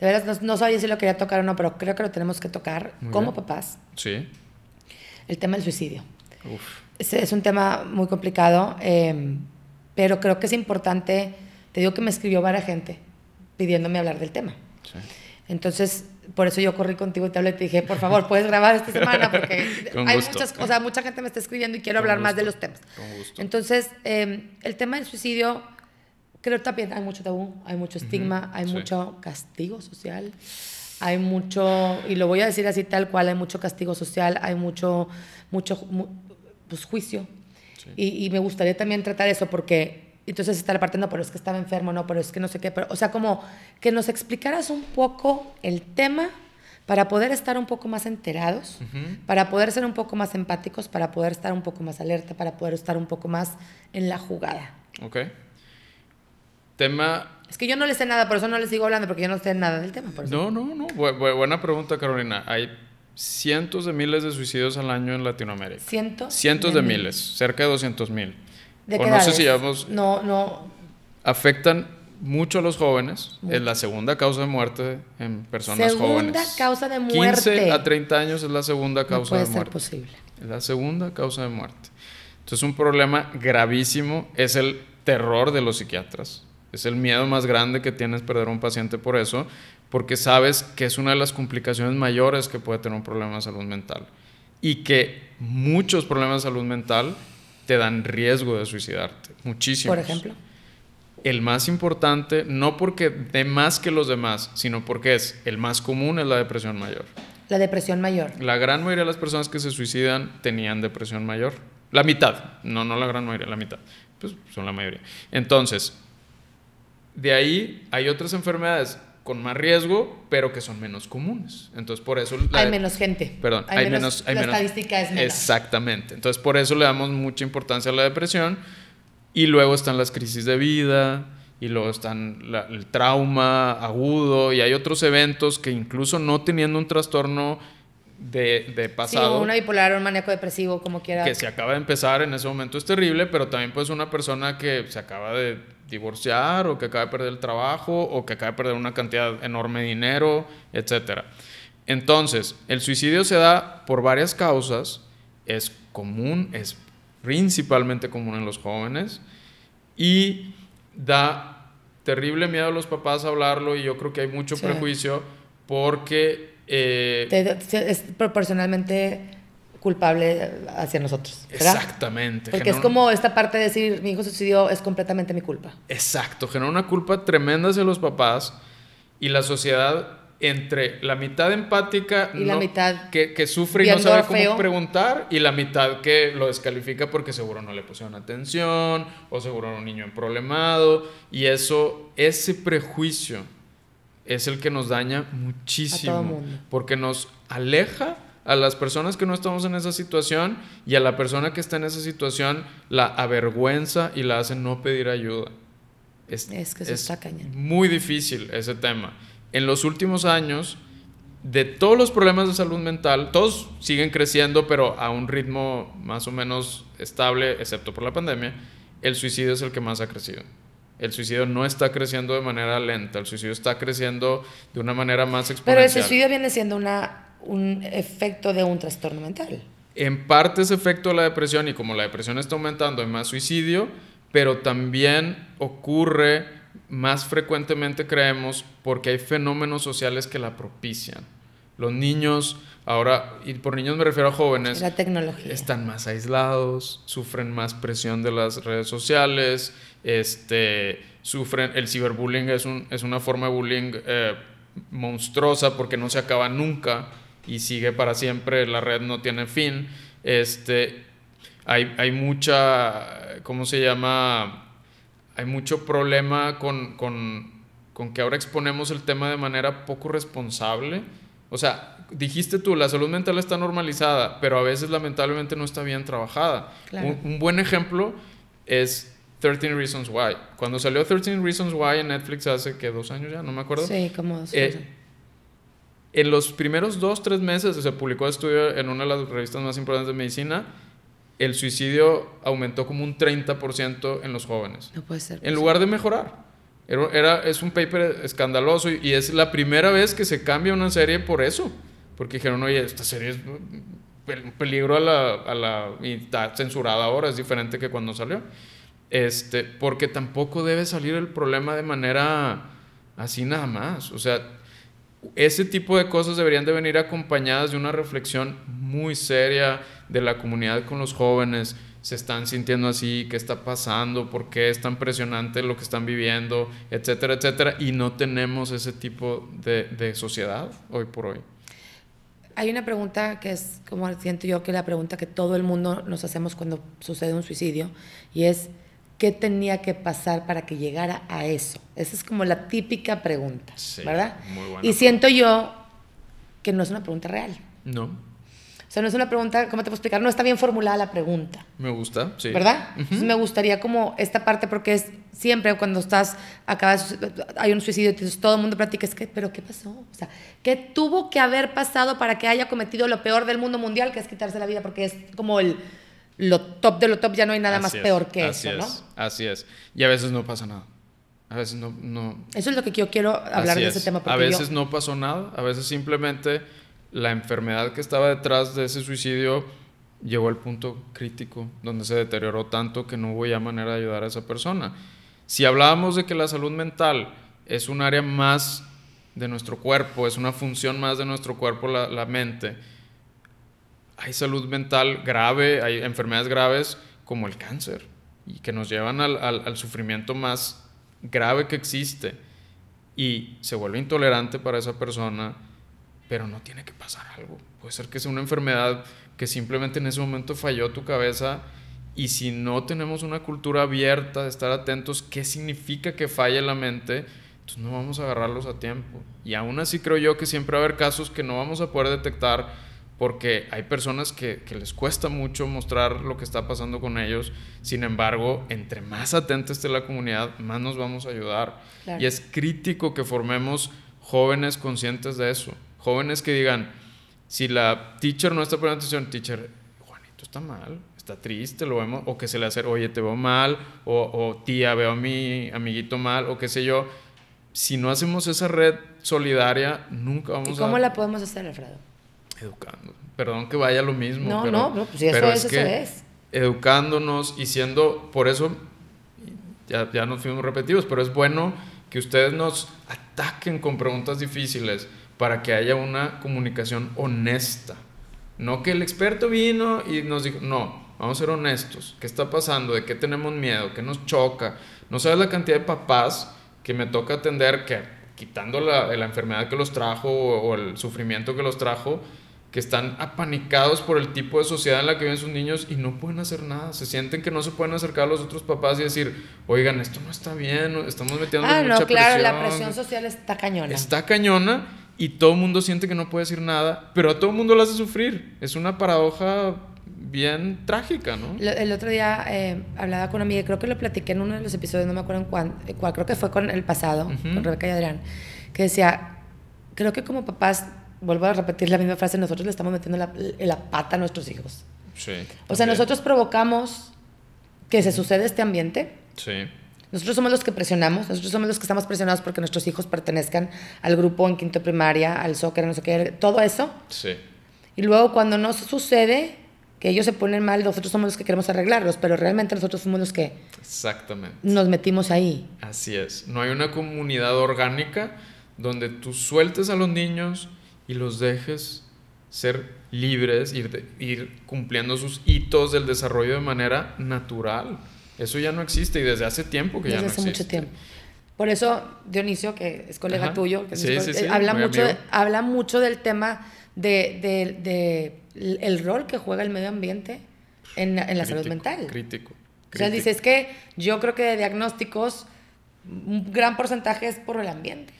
de veras, no, sabía si lo quería tocar o no, pero creo que lo tenemos que tocar como papás. Sí. El tema del suicidio. Uf. Es, un tema muy complicado, eh, pero creo que es importante. Te digo que me escribió varia gente pidiéndome hablar del tema. Sí. Entonces, por eso yo corrí contigo y te hablé y te dije, por favor, puedes grabar esta semana porque [LAUGHS] hay muchas cosas sea, mucha gente me está escribiendo y quiero hablar más de los temas. Con gusto. Entonces, em, el tema del suicidio, creo también hay mucho tabú, hay mucho estigma, hay mucho castigo social, hay mucho, y lo voy a decir así tal cual, hay mucho castigo social, hay mucho, mucho, pues, juicio. y me gustaría también tratar eso porque entonces está partiendo pero es que estaba enfermo, no, pero es que no sé qué, pero, o sea, como que nos explicaras un poco el tema para poder estar un poco más enterados, para poder ser un poco más empáticos, para poder estar un poco más alerta, para poder estar un poco más en la jugada. Ok. Tema... Es que yo no le sé nada, por eso no les sigo hablando, porque yo no sé nada del tema. No, no, no. buena pregunta, Carolina. Hay cientos de miles de suicidios al año en Latinoamérica. ¿Cientos? Cientos de, miles. miles, cerca de 200 mil. ¿De no sé si No, no. Afectan mucho a los jóvenes. Es la segunda causa de muerte en personas jóvenes. Segunda causa de muerte. 15 a 30 años es la segunda causa de muerte. Ser posible. Es la segunda causa de muerte. Entonces, un problema gravísimo es el terror de los psiquiatras. Es el miedo más grande que tienes perder a un paciente por eso, porque sabes que es una de las complicaciones mayores que puede tener un problema de salud mental. Y que muchos problemas de salud mental te dan riesgo de suicidarte, muchísimo. Por ejemplo. El más importante, no porque de más que los demás, sino porque es el más común es la depresión mayor. La depresión mayor. La gran mayoría de las personas que se suicidan tenían depresión mayor. La mitad, no, no la gran mayoría, la mitad. Pues son la mayoría. Entonces, de ahí hay otras enfermedades con más riesgo, pero que son menos comunes. Entonces, por eso... hay menos gente. Perdón, hay, menos, la estadística es menos. Exactamente. Entonces, por eso le damos mucha importancia a la depresión. Y luego están las crisis de vida, y luego están el trauma agudo, y hay otros eventos que incluso no teniendo un trastorno de, de, pasado. Sí, una bipolar, un manejo depresivo, como quiera. Que se acaba de empezar, en ese momento es terrible, pero también pues una persona que se acaba de divorciar o que acabe de perder el trabajo o que acabe de perder una cantidad enorme de dinero, etc. Entonces, el suicidio se da por varias causas, es común, es principalmente común en los jóvenes y da terrible miedo a los papás hablarlo y yo creo que hay mucho prejuicio porque... Eh, es proporcionalmente culpable hacia nosotros. Exactamente. Porque es como esta parte de decir, mi hijo suicidó es completamente mi culpa. Exacto, genera una culpa tremenda hacia los papás y la sociedad entre la mitad empática que, sufre y no sabe cómo preguntar y la mitad que lo descalifica porque seguro no le pusieron atención o seguro era un niño problemado y eso, ese prejuicio es el que nos daña muchísimo porque nos aleja a las personas que no estamos en esa situación y a la persona que está en esa situación la avergüenza y la hace no pedir ayuda. Es, que eso es está Muy difícil ese tema. En los últimos años, de todos los problemas de salud mental, todos siguen creciendo, pero a un ritmo más o menos estable, excepto por la pandemia, el suicidio es el que más ha crecido. El suicidio no está creciendo de manera lenta, el suicidio está creciendo de una manera más exponencial. Pero el suicidio viene siendo una un efecto de un trastorno mental. En parte es efecto de la depresión y como la depresión está aumentando hay más suicidio, pero también ocurre más frecuentemente creemos porque hay fenómenos sociales que la propician. Los niños, ahora, y por niños me refiero a jóvenes, la tecnología. están más aislados, sufren más presión de las redes sociales, este, sufren, el ciberbullying es, un, es una forma de bullying eh, monstruosa porque no se acaba nunca y sigue para siempre, la red no tiene fin. Este, hay, hay mucha, ¿cómo se llama? Hay mucho problema con, con, con, que ahora exponemos el tema de manera poco responsable. O sea, dijiste tú, la salud mental está normalizada, pero a veces lamentablemente no está bien trabajada. Un, buen ejemplo es 13 Reasons Why. Cuando salió 13 Reasons Why en Netflix hace que dos años ya, no me acuerdo. Sí, como dos eh, años en los primeros dos, tres meses, se publicó el estudio en una de las revistas más importantes de medicina, el suicidio aumentó como un 30% en los jóvenes. No puede ser. En lugar de mejorar. Era, es un paper escandaloso y, es la primera vez que se cambia una serie por eso. Porque dijeron, oye, esta serie es un peligro a la, a la, y está censurada ahora, es diferente que cuando salió. Este, porque tampoco debe salir el problema de manera así nada más. O sea, ese tipo de cosas deberían de venir acompañadas de una reflexión muy seria de la comunidad con los jóvenes. Se están sintiendo así, qué está pasando, por qué es tan presionante lo que están viviendo, etcétera, etcétera. Y no tenemos ese tipo de, sociedad hoy por hoy. Hay una pregunta que es, como siento yo, que la pregunta que todo el mundo nos hacemos cuando sucede un suicidio, y es, ¿Qué tenía que pasar para que llegara a eso? Esa es como la típica pregunta, ¿verdad? Y siento yo que no es una pregunta real. No. O sea, no es una pregunta, ¿cómo te puedo explicar? No está bien formulada la pregunta. Me gusta, sí. ¿Verdad? me gustaría como esta parte, porque es siempre cuando estás, acabas, hay un suicidio, y todo el mundo practica. es que, ¿pero qué pasó? O sea, ¿qué tuvo que haber pasado para que haya cometido lo peor del mundo mundial, que es quitarse la vida? Porque es como el lo top de lo top, ya no hay nada más peor que eso, ¿no? Así es. Y a veces no pasa nada. A veces no. Eso es lo que yo quiero hablar de ese tema. a veces no pasó nada. A veces simplemente la enfermedad que estaba detrás de ese suicidio llegó al punto crítico donde se deterioró tanto que no hubo ya manera de ayudar a esa persona. Si hablábamos de que la salud mental es un área más de nuestro cuerpo, es una función más de nuestro cuerpo, la, la mente hay salud mental grave, hay enfermedades graves como el cáncer, y que nos llevan al, sufrimiento más grave que existe. Y se vuelve intolerante para esa persona, pero no tiene que pasar algo. Puede ser que sea una enfermedad que simplemente en ese momento falló tu cabeza y si no tenemos una cultura abierta de estar atentos, qué significa que falle la mente, entonces no vamos a agarrarlos a tiempo. Y aún así creo yo que siempre va a haber casos que no vamos a poder detectar porque hay personas que, les cuesta mucho mostrar lo que está pasando con ellos, sin embargo, entre más atenta esté la comunidad, más nos vamos a ayudar. Y es crítico que formemos jóvenes conscientes de eso, jóvenes que digan, si la teacher no está poniendo atención, teacher, Juanito está mal, está triste, lo vemos, o que se le hace, oye, te veo mal, o, tía, veo a mi amiguito mal, o qué sé yo. Si no hacemos esa red solidaria, nunca vamos ¿Y a... ¿Cómo la podemos hacer, Alfredo? educando. Perdón que vaya lo mismo. No, pero, no, pues eso es, que es. Educándonos y siendo, por eso, ya, ya nos fuimos repetidos, pero es bueno que ustedes nos ataquen con preguntas difíciles para que haya una comunicación honesta. No que el experto vino y nos dijo, no, vamos a ser honestos. ¿Qué está pasando? ¿De qué tenemos miedo? ¿Qué nos choca? No sabes la cantidad de papás que me toca atender que quitando la, enfermedad que los trajo o el sufrimiento que los trajo, que están apanicados por el tipo de sociedad en la que viven sus niños y no pueden hacer nada. Se sienten que no se pueden acercar a los otros papás y decir, oigan, esto no está bien, estamos metiendo ah, mucha no, claro, la presión social está cañona. Está cañona y todo el mundo siente que no puede decir nada, pero a todo el mundo lo hace sufrir. Es una paradoja bien trágica, ¿no? El otro día eh, hablaba con una amiga, creo que lo platiqué en uno de los episodios, no me acuerdo en creo que fue con el pasado, con Rebeca y Adrián, que decía, creo que como papás vuelvo a repetir la misma frase, nosotros le estamos metiendo la, pata a nuestros hijos. Sí. O sea, nosotros provocamos que se suceda este ambiente. Sí. Nosotros somos los que presionamos, nosotros somos los que estamos presionados porque nuestros hijos pertenezcan al grupo en quinto primaria, al soccer, no sé qué, todo eso. Sí. Y luego cuando no sucede, que ellos se ponen mal, nosotros somos los que queremos arreglarlos, pero realmente nosotros somos los que Exactamente. nos metimos ahí. Así es. No hay una comunidad orgánica donde tú sueltes a los niños, y los dejes ser libres, ir, ir cumpliendo sus hitos del desarrollo de manera natural. Eso ya no existe y desde hace tiempo que ya no hace mucho tiempo. Por eso Dionisio, que es colega tuyo, habla, mucho habla mucho del tema de, el rol que juega el medio ambiente en, la salud mental. Crítico, crítico. O sea, dice, es que yo creo que de diagnósticos un gran porcentaje es por el ambiente.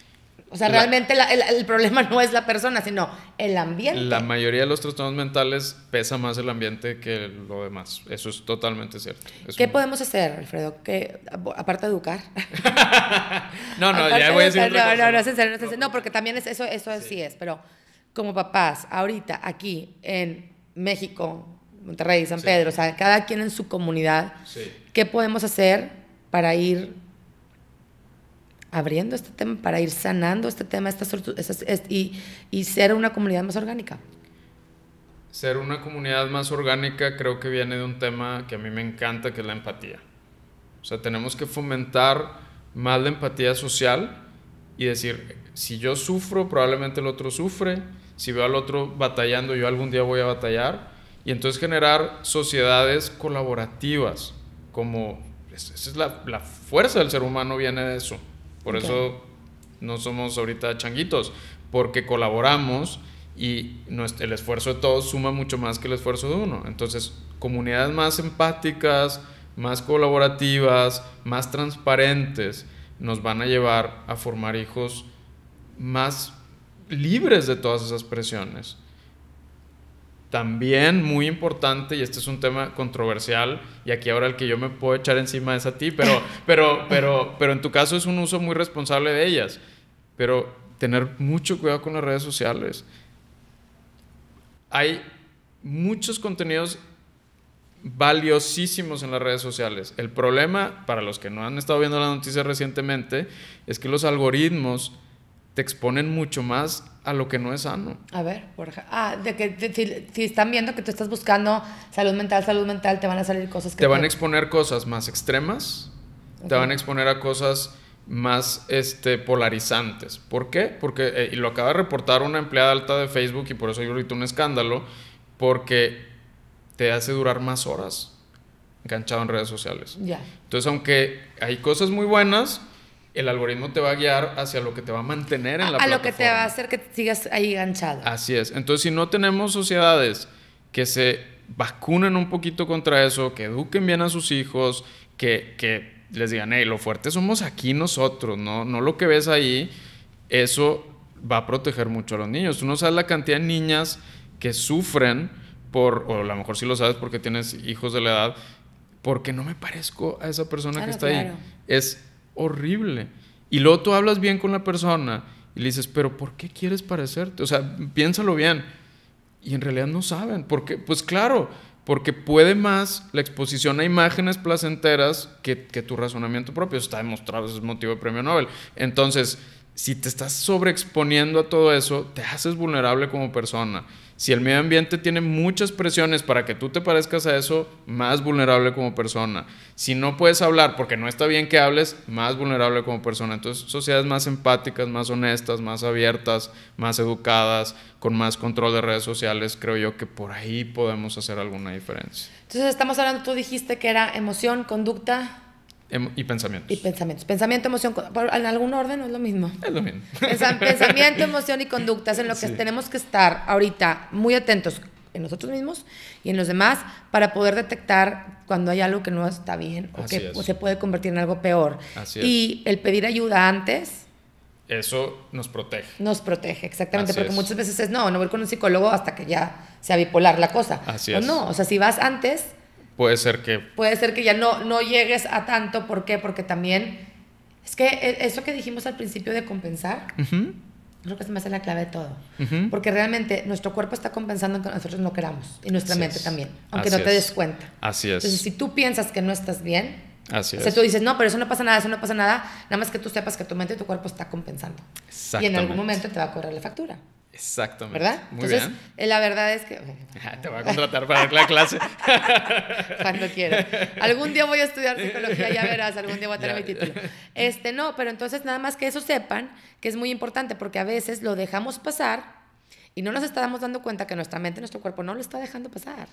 O sea, realmente el, problema [LAUGHS] no es la persona, sino el ambiente. La mayoría de los trastornos mentales pesa más el ambiente que lo demás. Eso es totalmente cierto. ¿Qué podemos hacer, Alfredo? aparte de educar. [LAUGHS] no, no, ya voy a decir. no, no, no, es no, es no, porque también es, eso, eso sí. es. Pero como papás, ahorita, aquí en México, Monterrey, San Pedro, o sea, cada quien en su comunidad, ¿qué podemos hacer para ir abriendo este tema, para ir sanando este tema y, y ser una comunidad más orgánica. Ser una comunidad más orgánica creo que viene de un tema que a mí me encanta, que es la empatía. O sea, tenemos que fomentar más la empatía social y decir, si yo sufro, probablemente el otro sufre, si veo al otro batallando, yo algún día voy a batallar, y entonces generar sociedades colaborativas, como esa es la, la fuerza del ser humano viene de eso. Por eso no somos ahorita changuitos, porque colaboramos y el esfuerzo de todos suma mucho más que el esfuerzo de uno. Entonces, comunidades más empáticas, más colaborativas, más transparentes, nos van a llevar a formar hijos más libres de todas esas presiones. También muy importante, y este es un tema controversial, y aquí ahora el que yo me puedo echar encima es a ti, pero, [LAUGHS] pero, pero, pero en tu caso es un uso muy responsable de ellas. Pero tener mucho cuidado con las redes sociales. Hay muchos contenidos valiosísimos en las redes sociales. El problema, para los que no han estado viendo la noticia recientemente, es que los algoritmos te exponen mucho más a lo que no es sano. A ver, por ejemplo. Ah, de que si, están viendo que tú estás buscando salud mental, salud mental, te van a salir cosas que... Te van a exponer cosas más extremas, te van a exponer a cosas más este, polarizantes. ¿Por qué? Porque, eh, y lo acaba de reportar una empleada alta de Facebook y por eso hay ahorita un escándalo, porque te hace durar más horas enganchado en redes sociales. Ya. Entonces, aunque hay cosas muy buenas, el algoritmo te va a guiar hacia lo que te va a mantener en la plataforma. A lo que te va a hacer que sigas ahí ganchado. Así es. Entonces, si no tenemos sociedades que se vacunen un poquito contra eso, que eduquen bien a sus hijos, que, que les digan, hey, lo fuerte somos aquí nosotros, ¿no? No lo que ves ahí, eso va a proteger mucho a los niños. Tú no sabes la cantidad de niñas que sufren por, o a lo mejor sí lo sabes porque tienes hijos de la edad, porque no me parezco a esa persona ah, que está ahí. Es horrible. Y luego tú hablas bien con la persona y le dices, pero ¿por qué quieres parecerte? O sea, piénsalo bien. Y en realidad no saben. porque Pues claro, porque puede más la exposición a imágenes placenteras que, tu razonamiento propio. Está demostrado, es motivo de premio Nobel. Entonces, si te estás sobreexponiendo a todo eso, te haces vulnerable como persona. Si el medio ambiente tiene muchas presiones para que tú te parezcas a eso, más vulnerable como persona. Si no puedes hablar porque no está bien que hables, más vulnerable como persona. Entonces, sociedades más empáticas, más honestas, más abiertas, más educadas, con más control de redes sociales, creo yo que por ahí podemos hacer alguna diferencia. Entonces, estamos hablando, tú dijiste que era emoción, conducta, Em, y pensamientos. Y pensamientos. Pensamiento, emoción, en algún orden es lo mismo. Es lo mismo. [LAUGHS] Pensamiento, emoción y conductas en lo que tenemos que estar ahorita muy atentos en nosotros mismos y en los demás para poder detectar cuando hay algo que no está bien o que se puede convertir en algo peor. y el pedir ayuda antes. Eso nos protege. Nos protege, exactamente, porque muchas veces es, no, no voy con un psicólogo hasta que ya sea bipolar la cosa. Así No, o sea, si vas antes, puede ser que... Puede ser que ya no, no llegues a tanto. ¿Por qué? Porque también... Es que e, eso que dijimos al principio de compensar, uh creo que se me hace la clave de todo. Porque realmente nuestro cuerpo está compensando que nosotros no queramos. Y nuestra mente también. Aunque no te des cuenta. Así es. Entonces, si tú piensas que no estás bien, Así o tú dices, no, pero eso no pasa nada, eso no pasa nada. Nada más que tú sepas que tu mente y tu cuerpo está compensando. Y en algún momento te va a cobrar la factura. Exactamente. ¿Verdad? Muy Entonces, eh, la verdad es que. [LAUGHS] Ah, te voy a contratar para la clase. [LAUGHS] Cuando quieras. Algún día voy a estudiar psicología, ya verás, algún día voy a tener mi título. Este, no, pero entonces nada más que eso sepan, que es muy importante, porque a veces lo dejamos pasar y no nos estamos dando cuenta que nuestra mente, nuestro cuerpo no lo está dejando pasar.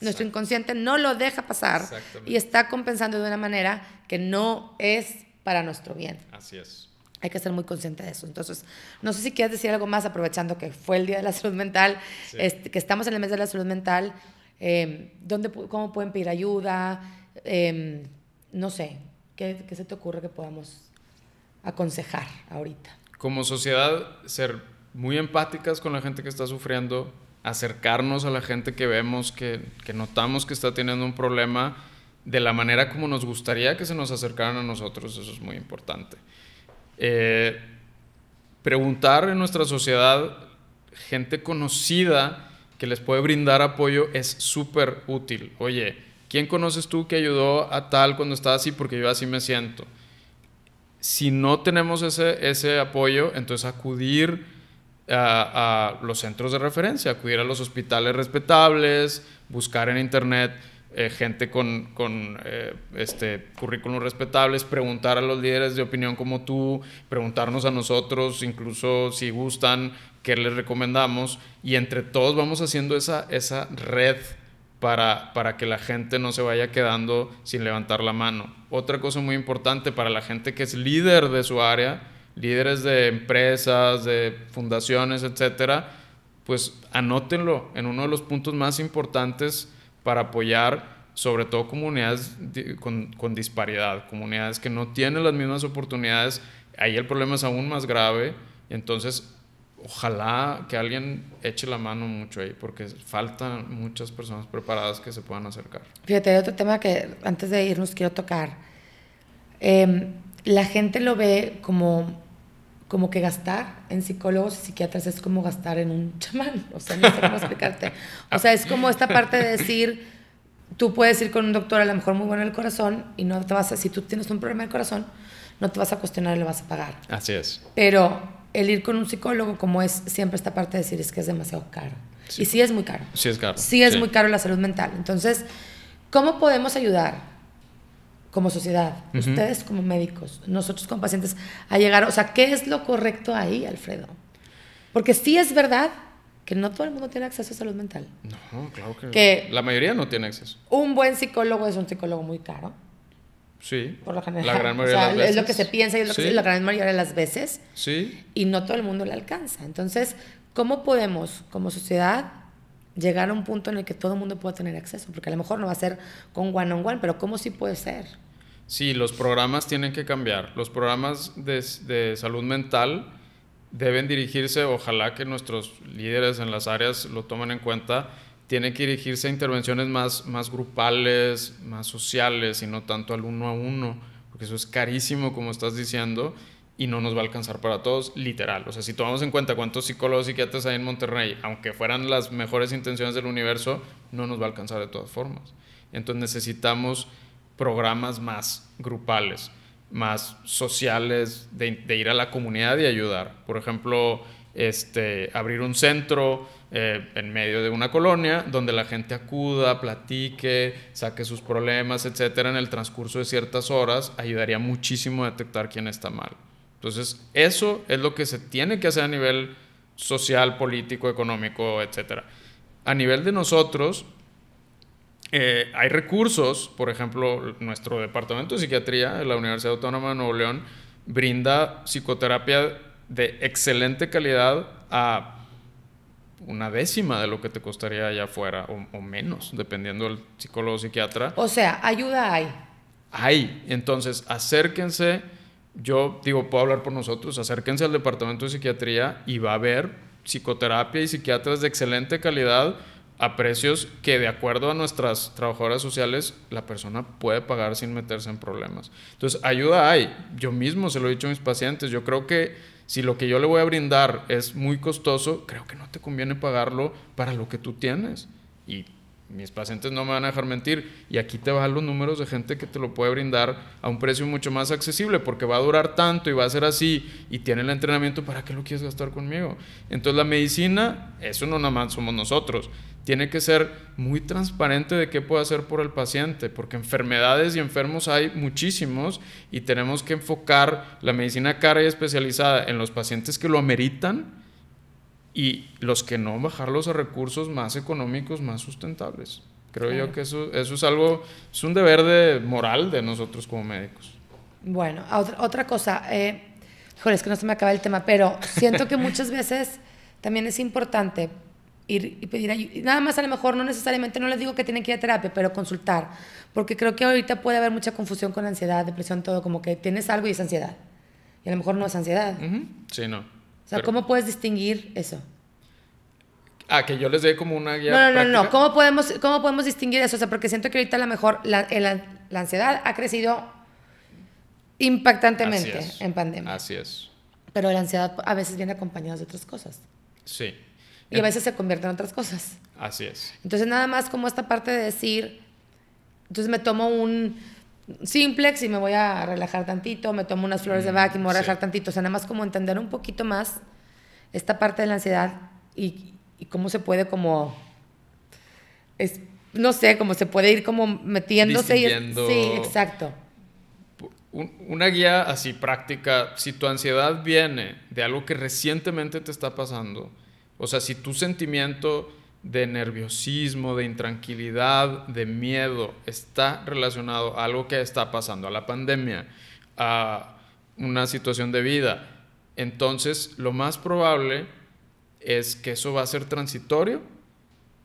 Nuestro inconsciente no lo deja pasar y está compensando de una manera que no es para nuestro bien. Así es. Hay que ser muy consciente de eso. Entonces, no sé si quieres decir algo más, aprovechando que fue el Día de la Salud Mental, que estamos en el mes de la salud mental, em, ¿dónde, ¿cómo pueden pedir ayuda? Em, no sé, ¿qué, se te ocurre que podamos aconsejar ahorita? Como sociedad, ser muy empáticas con la gente que está sufriendo, acercarnos a la gente que vemos, que notamos que está teniendo un problema, de la manera como nos gustaría que se nos acercaran a nosotros, eso es muy importante. Eh, preguntar en nuestra sociedad, gente conocida que les puede brindar apoyo es súper útil. Oye, ¿quién conoces tú que ayudó a tal cuando estaba así? Porque yo así me siento. Si no tenemos ese, apoyo, entonces acudir a los centros de referencia, acudir a los hospitales respetables, buscar en internet eh, gente con, con eh, este, currículum respetables, preguntar a los líderes de opinión como tú, preguntarnos a nosotros, incluso si gustan, qué les recomendamos. Y entre todos vamos haciendo esa, esa red para, para que la gente no se vaya quedando sin levantar la mano. Otra cosa muy importante para la gente que es líder de su área, líderes de empresas, de fundaciones, etcétera, pues anótenlo en uno de los puntos más importantes para apoyar sobre todo comunidades con, con, disparidad, comunidades que no tienen las mismas oportunidades, ahí el problema es aún más grave, entonces ojalá que alguien eche la mano mucho ahí, porque faltan muchas personas preparadas que se puedan acercar. Fíjate, hay otro tema que antes de irnos quiero tocar. Em, la gente lo ve como como que gastar en psicólogos y psiquiatras es como gastar en un [LAUGHS] chamán. O sea, no sé cómo explicarte. O sea, es como esta parte de decir, tú puedes ir con un doctor a lo mejor muy bueno en el corazón y no te vas si tú tienes un problema del corazón, no te vas a cuestionar y lo vas a pagar. Así es. Pero el ir con un psicólogo, como es siempre esta parte de decir, es que es demasiado caro. Y sí es muy caro. Sí es caro. Sí es muy caro la salud mental. Entonces, ¿cómo podemos ayudar? como sociedad, ustedes como médicos, nosotros como pacientes, a llegar, o sea, ¿qué es lo correcto ahí, Alfredo? Porque sí es verdad que no todo el mundo tiene acceso a salud mental. No, claro que, no. la mayoría no tiene acceso. Un buen psicólogo es un psicólogo muy caro. Sí. Por lo La gran mayoría Es lo que se piensa y es lo que se, la gran mayoría de las veces. Sí. Y no todo el mundo le alcanza. Entonces, ¿cómo podemos, como sociedad, llegar a un punto en el que todo el mundo pueda tener acceso? Porque a lo mejor no va a ser con one-on-one, pero ¿cómo sí puede ser? Sí, los programas tienen que cambiar. Los programas de, salud mental deben dirigirse, ojalá que nuestros líderes en las áreas lo tomen en cuenta, tienen que dirigirse a intervenciones más, más grupales, más sociales y no tanto al uno a uno, porque eso es carísimo, como estás diciendo, y no nos va a alcanzar para todos, literal. O sea, si tomamos en cuenta cuántos psicólogos y psiquiatras hay en Monterrey, aunque fueran las mejores intenciones del universo, no nos va a alcanzar de todas formas. Entonces necesitamos programas más grupales, más sociales, de, ir a la comunidad y ayudar. Por ejemplo, este, abrir un centro eh, en medio de una colonia donde la gente acuda, platique, saque sus problemas, etcétera, en el transcurso de ciertas horas, ayudaría muchísimo a detectar quién está mal. Entonces, eso es lo que se tiene que hacer a nivel social, político, económico, etcétera. A nivel de nosotros, eh, hay recursos, por ejemplo, nuestro departamento de psiquiatría de la Universidad Autónoma de Nuevo León brinda psicoterapia de excelente calidad a una décima de lo que te costaría allá afuera, o, menos, dependiendo del psicólogo o psiquiatra. O sea, ayuda hay. Hay. Entonces, acérquense. Yo digo, puedo hablar por nosotros, acérquense al departamento de psiquiatría y va a haber psicoterapia y psiquiatras de excelente calidad a precios que de acuerdo a nuestras trabajadoras sociales la persona puede pagar sin meterse en problemas. Entonces, ayuda hay. Yo mismo se lo he dicho a mis pacientes, yo creo que si lo que yo le voy a brindar es muy costoso, creo que no te conviene pagarlo para lo que tú tienes. Y mis pacientes no me van a dejar mentir. Y aquí te van los números de gente que te lo puede brindar a un precio mucho más accesible, porque va a durar tanto y va a ser así, y tiene el entrenamiento, ¿para qué lo quieres gastar conmigo? Entonces la medicina, eso no nada más somos nosotros. Tiene que ser muy transparente de qué puede hacer por el paciente, porque enfermedades y enfermos hay muchísimos y tenemos que enfocar la medicina cara y especializada en los pacientes que lo ameritan y los que no, bajarlos a recursos más económicos, más sustentables. Creo yo que eso, es algo, es un deber de moral de nosotros como médicos. Bueno, otra, cosa, eh, joder, es que no se me acaba el tema, pero siento que muchas veces también es importante ir y pedir Nada más a lo mejor no necesariamente, no les digo que tienen que ir a terapia, pero consultar, porque creo que ahorita puede haber mucha confusión con ansiedad, depresión, todo, como que tienes algo y es ansiedad. Y a lo mejor no es ansiedad. Sí, no. O sea, ¿cómo puedes distinguir eso? Ah, que yo les dé como una guía. No, no, no, no. ¿Cómo podemos, ¿Cómo podemos distinguir eso? O sea, porque siento que ahorita a lo mejor la, la ansiedad ha crecido impactantemente en pandemia. Así es. Pero la ansiedad a veces viene acompañada de otras cosas. Sí. Y a veces se convierte en otras cosas. Así es. Entonces, nada más como esta parte de decir, entonces me tomo un simplex y me voy a relajar tantito, me tomo unas flores de mm, vaca y me voy a relajar tantito. O sea, nada más como entender un poquito más esta parte de la ansiedad y, cómo se puede como... no sé, cómo se puede ir como metiéndose. Y sí, exacto. una guía así práctica, si tu ansiedad viene de algo que recientemente te está pasando, o sea, si tu sentimiento de nerviosismo, de intranquilidad, de miedo, está relacionado a algo que está pasando, a la pandemia, a una situación de vida. Entonces, lo más probable es que eso va a ser transitorio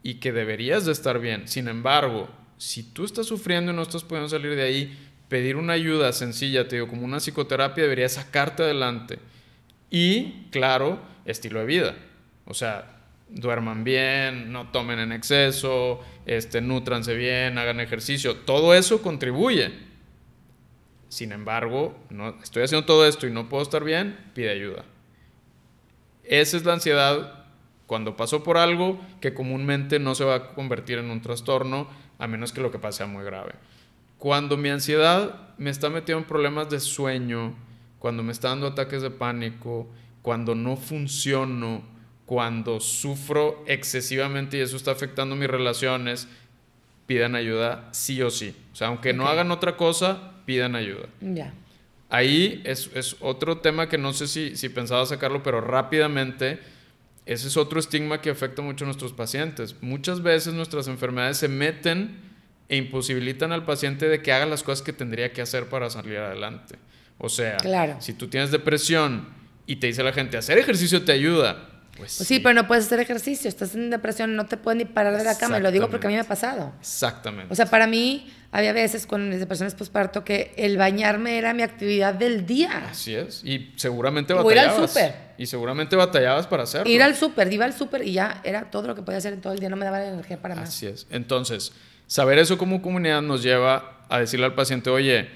y que deberías de estar bien. Sin embargo, si tú estás sufriendo y no estás pudiendo salir de ahí, pedir una ayuda sencilla, te digo, como una psicoterapia, debería sacarte adelante. Y, claro, estilo de vida. O sea, duerman bien, no tomen en exceso, este, nutranse bien, hagan ejercicio. Todo eso contribuye. Sin embargo, no, estoy haciendo todo esto y no puedo estar bien, pide ayuda. Esa es la ansiedad cuando pasó por algo que comúnmente no se va a convertir en un trastorno, a menos que lo que pase sea muy grave. Cuando mi ansiedad me está metiendo en problemas de sueño, cuando me está dando ataques de pánico, cuando no funciono, cuando sufro excesivamente y eso está afectando mis relaciones, pidan ayuda sí o sí. O sea, aunque no hagan otra cosa, pidan ayuda. Ya. Ahí es, es, otro tema que no sé si, si pensaba sacarlo, pero rápidamente, ese es otro estigma que afecta mucho a nuestros pacientes. Muchas veces nuestras enfermedades se meten e imposibilitan al paciente de que haga las cosas que tendría que hacer para salir adelante. O sea, si tú tienes depresión y te dice la gente, hacer ejercicio te ayuda, pues pues sí. pero no puedes hacer ejercicio, estás en depresión, no te puedes ni parar de la cama, lo digo porque a mí me ha pasado. Exactamente. O sea, para mí había veces con depresiones postparto que el bañarme era mi actividad del día. Así es, y seguramente batallabas. O ir al súper. Y seguramente batallabas para hacerlo. Ir al súper, iba al súper y ya era todo lo que podía hacer en todo el día, no me daba la energía para más. Así es. Entonces, saber eso como comunidad nos lleva a decirle al paciente, oye,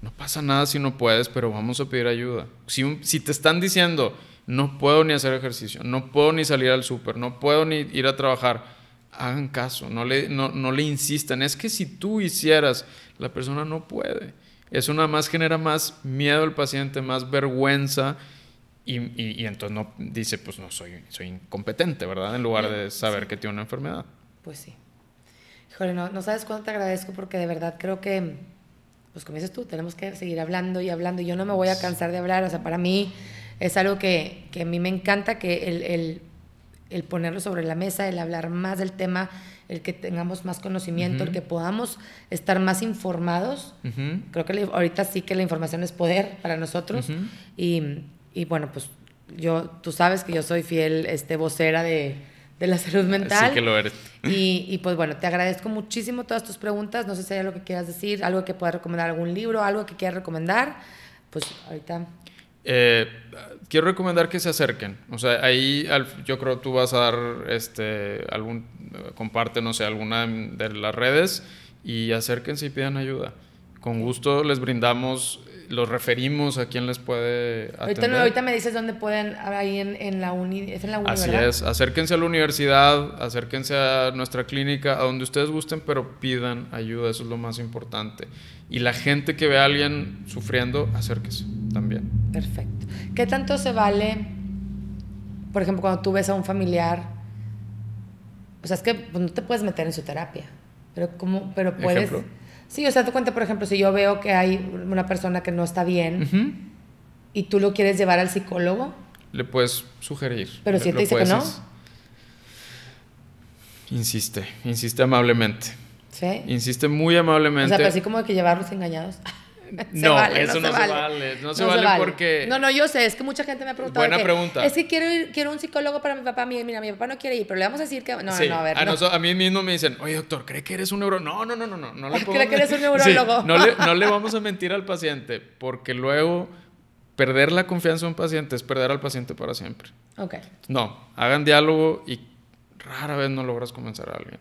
no pasa nada si no puedes, pero vamos a pedir ayuda. si te están diciendo no puedo ni hacer ejercicio, no puedo ni salir al súper, no puedo ni ir a trabajar. Hagan caso, no le, no, le insistan. Es que si tú hicieras, la persona no puede. Eso nada más genera más miedo al paciente, más vergüenza. Y, entonces dice, pues no, soy, soy incompetente, ¿verdad? En lugar de saber que tiene una enfermedad. Pues sí. Híjole, no, sabes cuánto te agradezco porque de verdad creo que, pues como dices tú, tenemos que seguir hablando y hablando. Yo no me voy a cansar de hablar. O sea, para mí es algo que, a mí me encanta, que el, ponerlo sobre la mesa, el hablar más del tema, el que tengamos más conocimiento, el que podamos estar más informados. Creo que ahorita sí que la información es poder para nosotros. y, bueno, pues yo, tú sabes que yo soy fiel este, vocera de, de la salud mental. Sí que lo eres. Y, y, pues bueno, te agradezco muchísimo todas tus preguntas. No sé si hay algo que quieras decir, algo que pueda recomendar, algún libro, algo que quieras recomendar. Pues ahorita eh, quiero recomendar que se acerquen. O sea, ahí yo creo tú vas a dar, este, algún, comparte, no sé, alguna de las redes y acérquense y pidan ayuda. Con gusto les brindamos los referimos a quién les puede ahorita Ahorita, me dices dónde pueden, ahí en, la uni, es en la uni, Así es, acérquense a la universidad, acérquense a nuestra clínica, a donde ustedes gusten, pero pidan ayuda, eso es lo más importante. Y la gente que ve a alguien sufriendo, acérquese también. Perfecto. ¿Qué tanto se vale, por ejemplo, cuando tú ves a un familiar, o sea, es que pues, no te puedes meter en su terapia, pero, cómo pero puedes... Sí, o sea, te cuenta, por ejemplo, si yo veo que hay una persona que no está bien y tú lo quieres llevar al psicólogo. Le puedes sugerir. Pero si te dice que no. Insiste, insiste amablemente. Sí. Insiste muy amablemente. O sea, pero así como de que llevarlos engañados. [LAUGHS] no, eso no, se, vale. No, se, vale porque... No, no, yo sé, es que mucha gente me ha preguntado... Buena que, pregunta. Es que quiero, ir, quiero un psicólogo para mi papá. Mira, mi papá no quiere ir, pero le vamos a decir que... No, sí. no, a ver. A, no. a, mí mismo me dicen, oye, doctor, ¿cree que eres un neurólogo? No, no, no, no, no. no [LAUGHS] ¿Cree que eres un [LAUGHS] neurólogo? Sí, no, le, no le vamos a mentir al paciente porque luego perder la confianza de un paciente es perder al paciente para siempre. Ok. No, hagan diálogo y rara vez no logras convencer a alguien.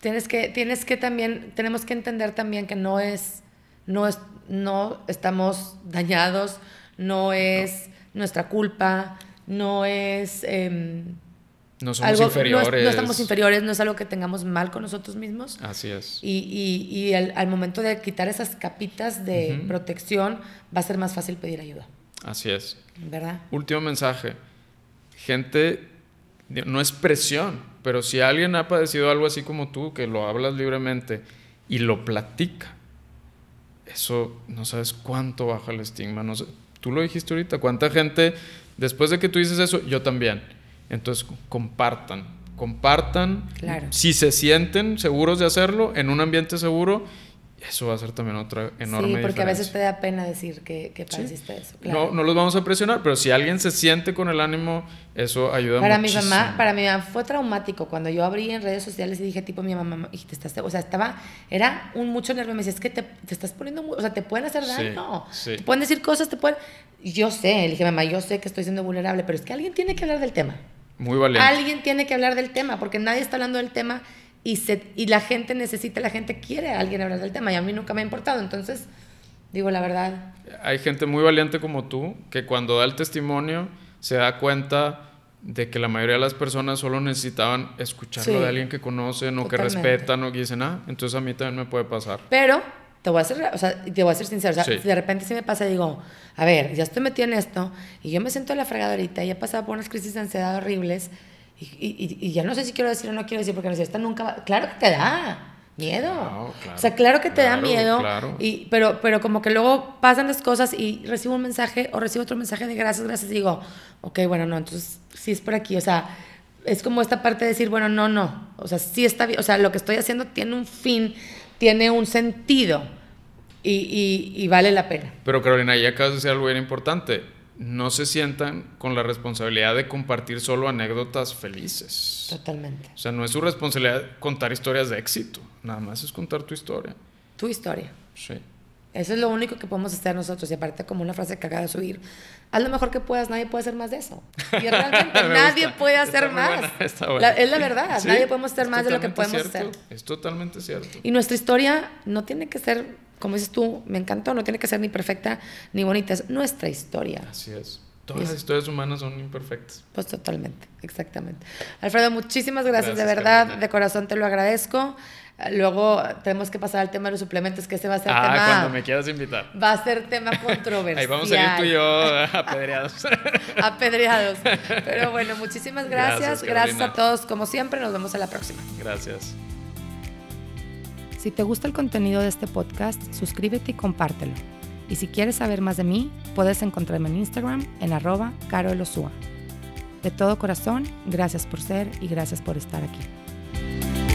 Tienes que, tienes que también, tenemos que entender también que no es, no es, no estamos dañados, no es nuestra culpa, no es... Em, somos algo, inferiores. No, estamos inferiores, no es algo que tengamos mal con nosotros mismos. Así es. Y, y, y al, momento de quitar esas capitas de protección, va a ser más fácil pedir ayuda. Así es. ¿Verdad? Último mensaje. Gente no es presión, pero si alguien ha padecido algo así como tú, que lo hablas libremente y lo platica, eso no sabes cuánto baja el estigma. No tú lo dijiste ahorita, cuánta gente, después de que tú dices eso, yo también. Entonces, compartan, compartan. Si se sienten seguros de hacerlo en un ambiente seguro eso va a ser también otra enorme. Sí, porque a veces te da pena decir que, que eso. No, no los vamos a presionar, pero si alguien se siente con el ánimo, eso ayuda para Mi mamá, para mi mamá fue traumático. Cuando yo abrí en redes sociales y dije, tipo, mi mamá, y te estás, o sea, estaba, era un mucho nervio. Me decía, es que te, estás poniendo, o sea, te pueden hacer daño. Sí, Te pueden decir cosas, te pueden. Yo sé, le dije, mamá, yo sé que estoy siendo vulnerable, pero es que alguien tiene que hablar del tema. Muy valiente. Alguien tiene que hablar del tema, porque nadie está hablando del tema y, la gente necesita, la gente quiere a alguien hablar del tema y a mí nunca me ha importado. Entonces, digo la verdad. Hay gente muy valiente como tú que cuando da el testimonio se da cuenta de que la mayoría de las personas solo necesitaban escucharlo de alguien que conocen o que respetan o que dicen, ah, entonces a mí también me puede pasar. Pero te voy a ser, o te a ser sincero, o de repente si me pasa digo, a ver, ya estoy metido en esto y yo me siento en la ahorita y he pasado por unas crisis de ansiedad horribles y, ya no sé si quiero decir o no quiero decir, porque sé, esta nunca va. Claro que te da miedo. o sea, claro que te da miedo. Y, pero, pero como que luego pasan las cosas y recibo un mensaje o recibo otro mensaje de gracias, gracias, y digo, ok, bueno, no, entonces sí es por aquí. O sea, es como esta parte de decir, bueno, no, no. O sea, sí está bien. O sea, lo que estoy haciendo tiene un fin, tiene un sentido y, y vale la pena. Pero Carolina, ya acabas de decir algo bien importante no se sientan con la responsabilidad de compartir solo anécdotas felices. Totalmente. O sea, no es su responsabilidad contar historias de éxito, nada más es contar tu historia. Tu historia. Sí. Eso es lo único que podemos hacer nosotros. Y aparte, como una frase que acaba de subir, haz lo mejor que puedas, nadie puede hacer más de eso. Y [LAUGHS] realmente nadie puede hacer más. es la verdad, nadie podemos hacer más de lo que podemos hacer. Es totalmente cierto. Y nuestra historia no tiene que ser como dices tú, me encantó, no tiene que ser ni perfecta ni bonita, es nuestra historia. Así es. Todas las historias humanas son imperfectas. Pues totalmente, exactamente. Alfredo, muchísimas gracias, de verdad, de corazón te lo agradezco. Luego tenemos que pasar al tema de los suplementos, que ese va a ser ah, cuando me quieras invitar. Va a ser tema [LAUGHS] controversial. Ahí vamos a ir tú y yo [LAUGHS] apedreados. apedreados. Pero bueno, muchísimas gracias. Gracias, gracias a todos, como siempre. Nos vemos en la próxima. Gracias. Si te gusta el contenido de este podcast, suscríbete y compártelo. Y si quieres saber más de mí, puedes encontrarme en Instagram en arroba De todo corazón, gracias por ser y gracias por estar aquí.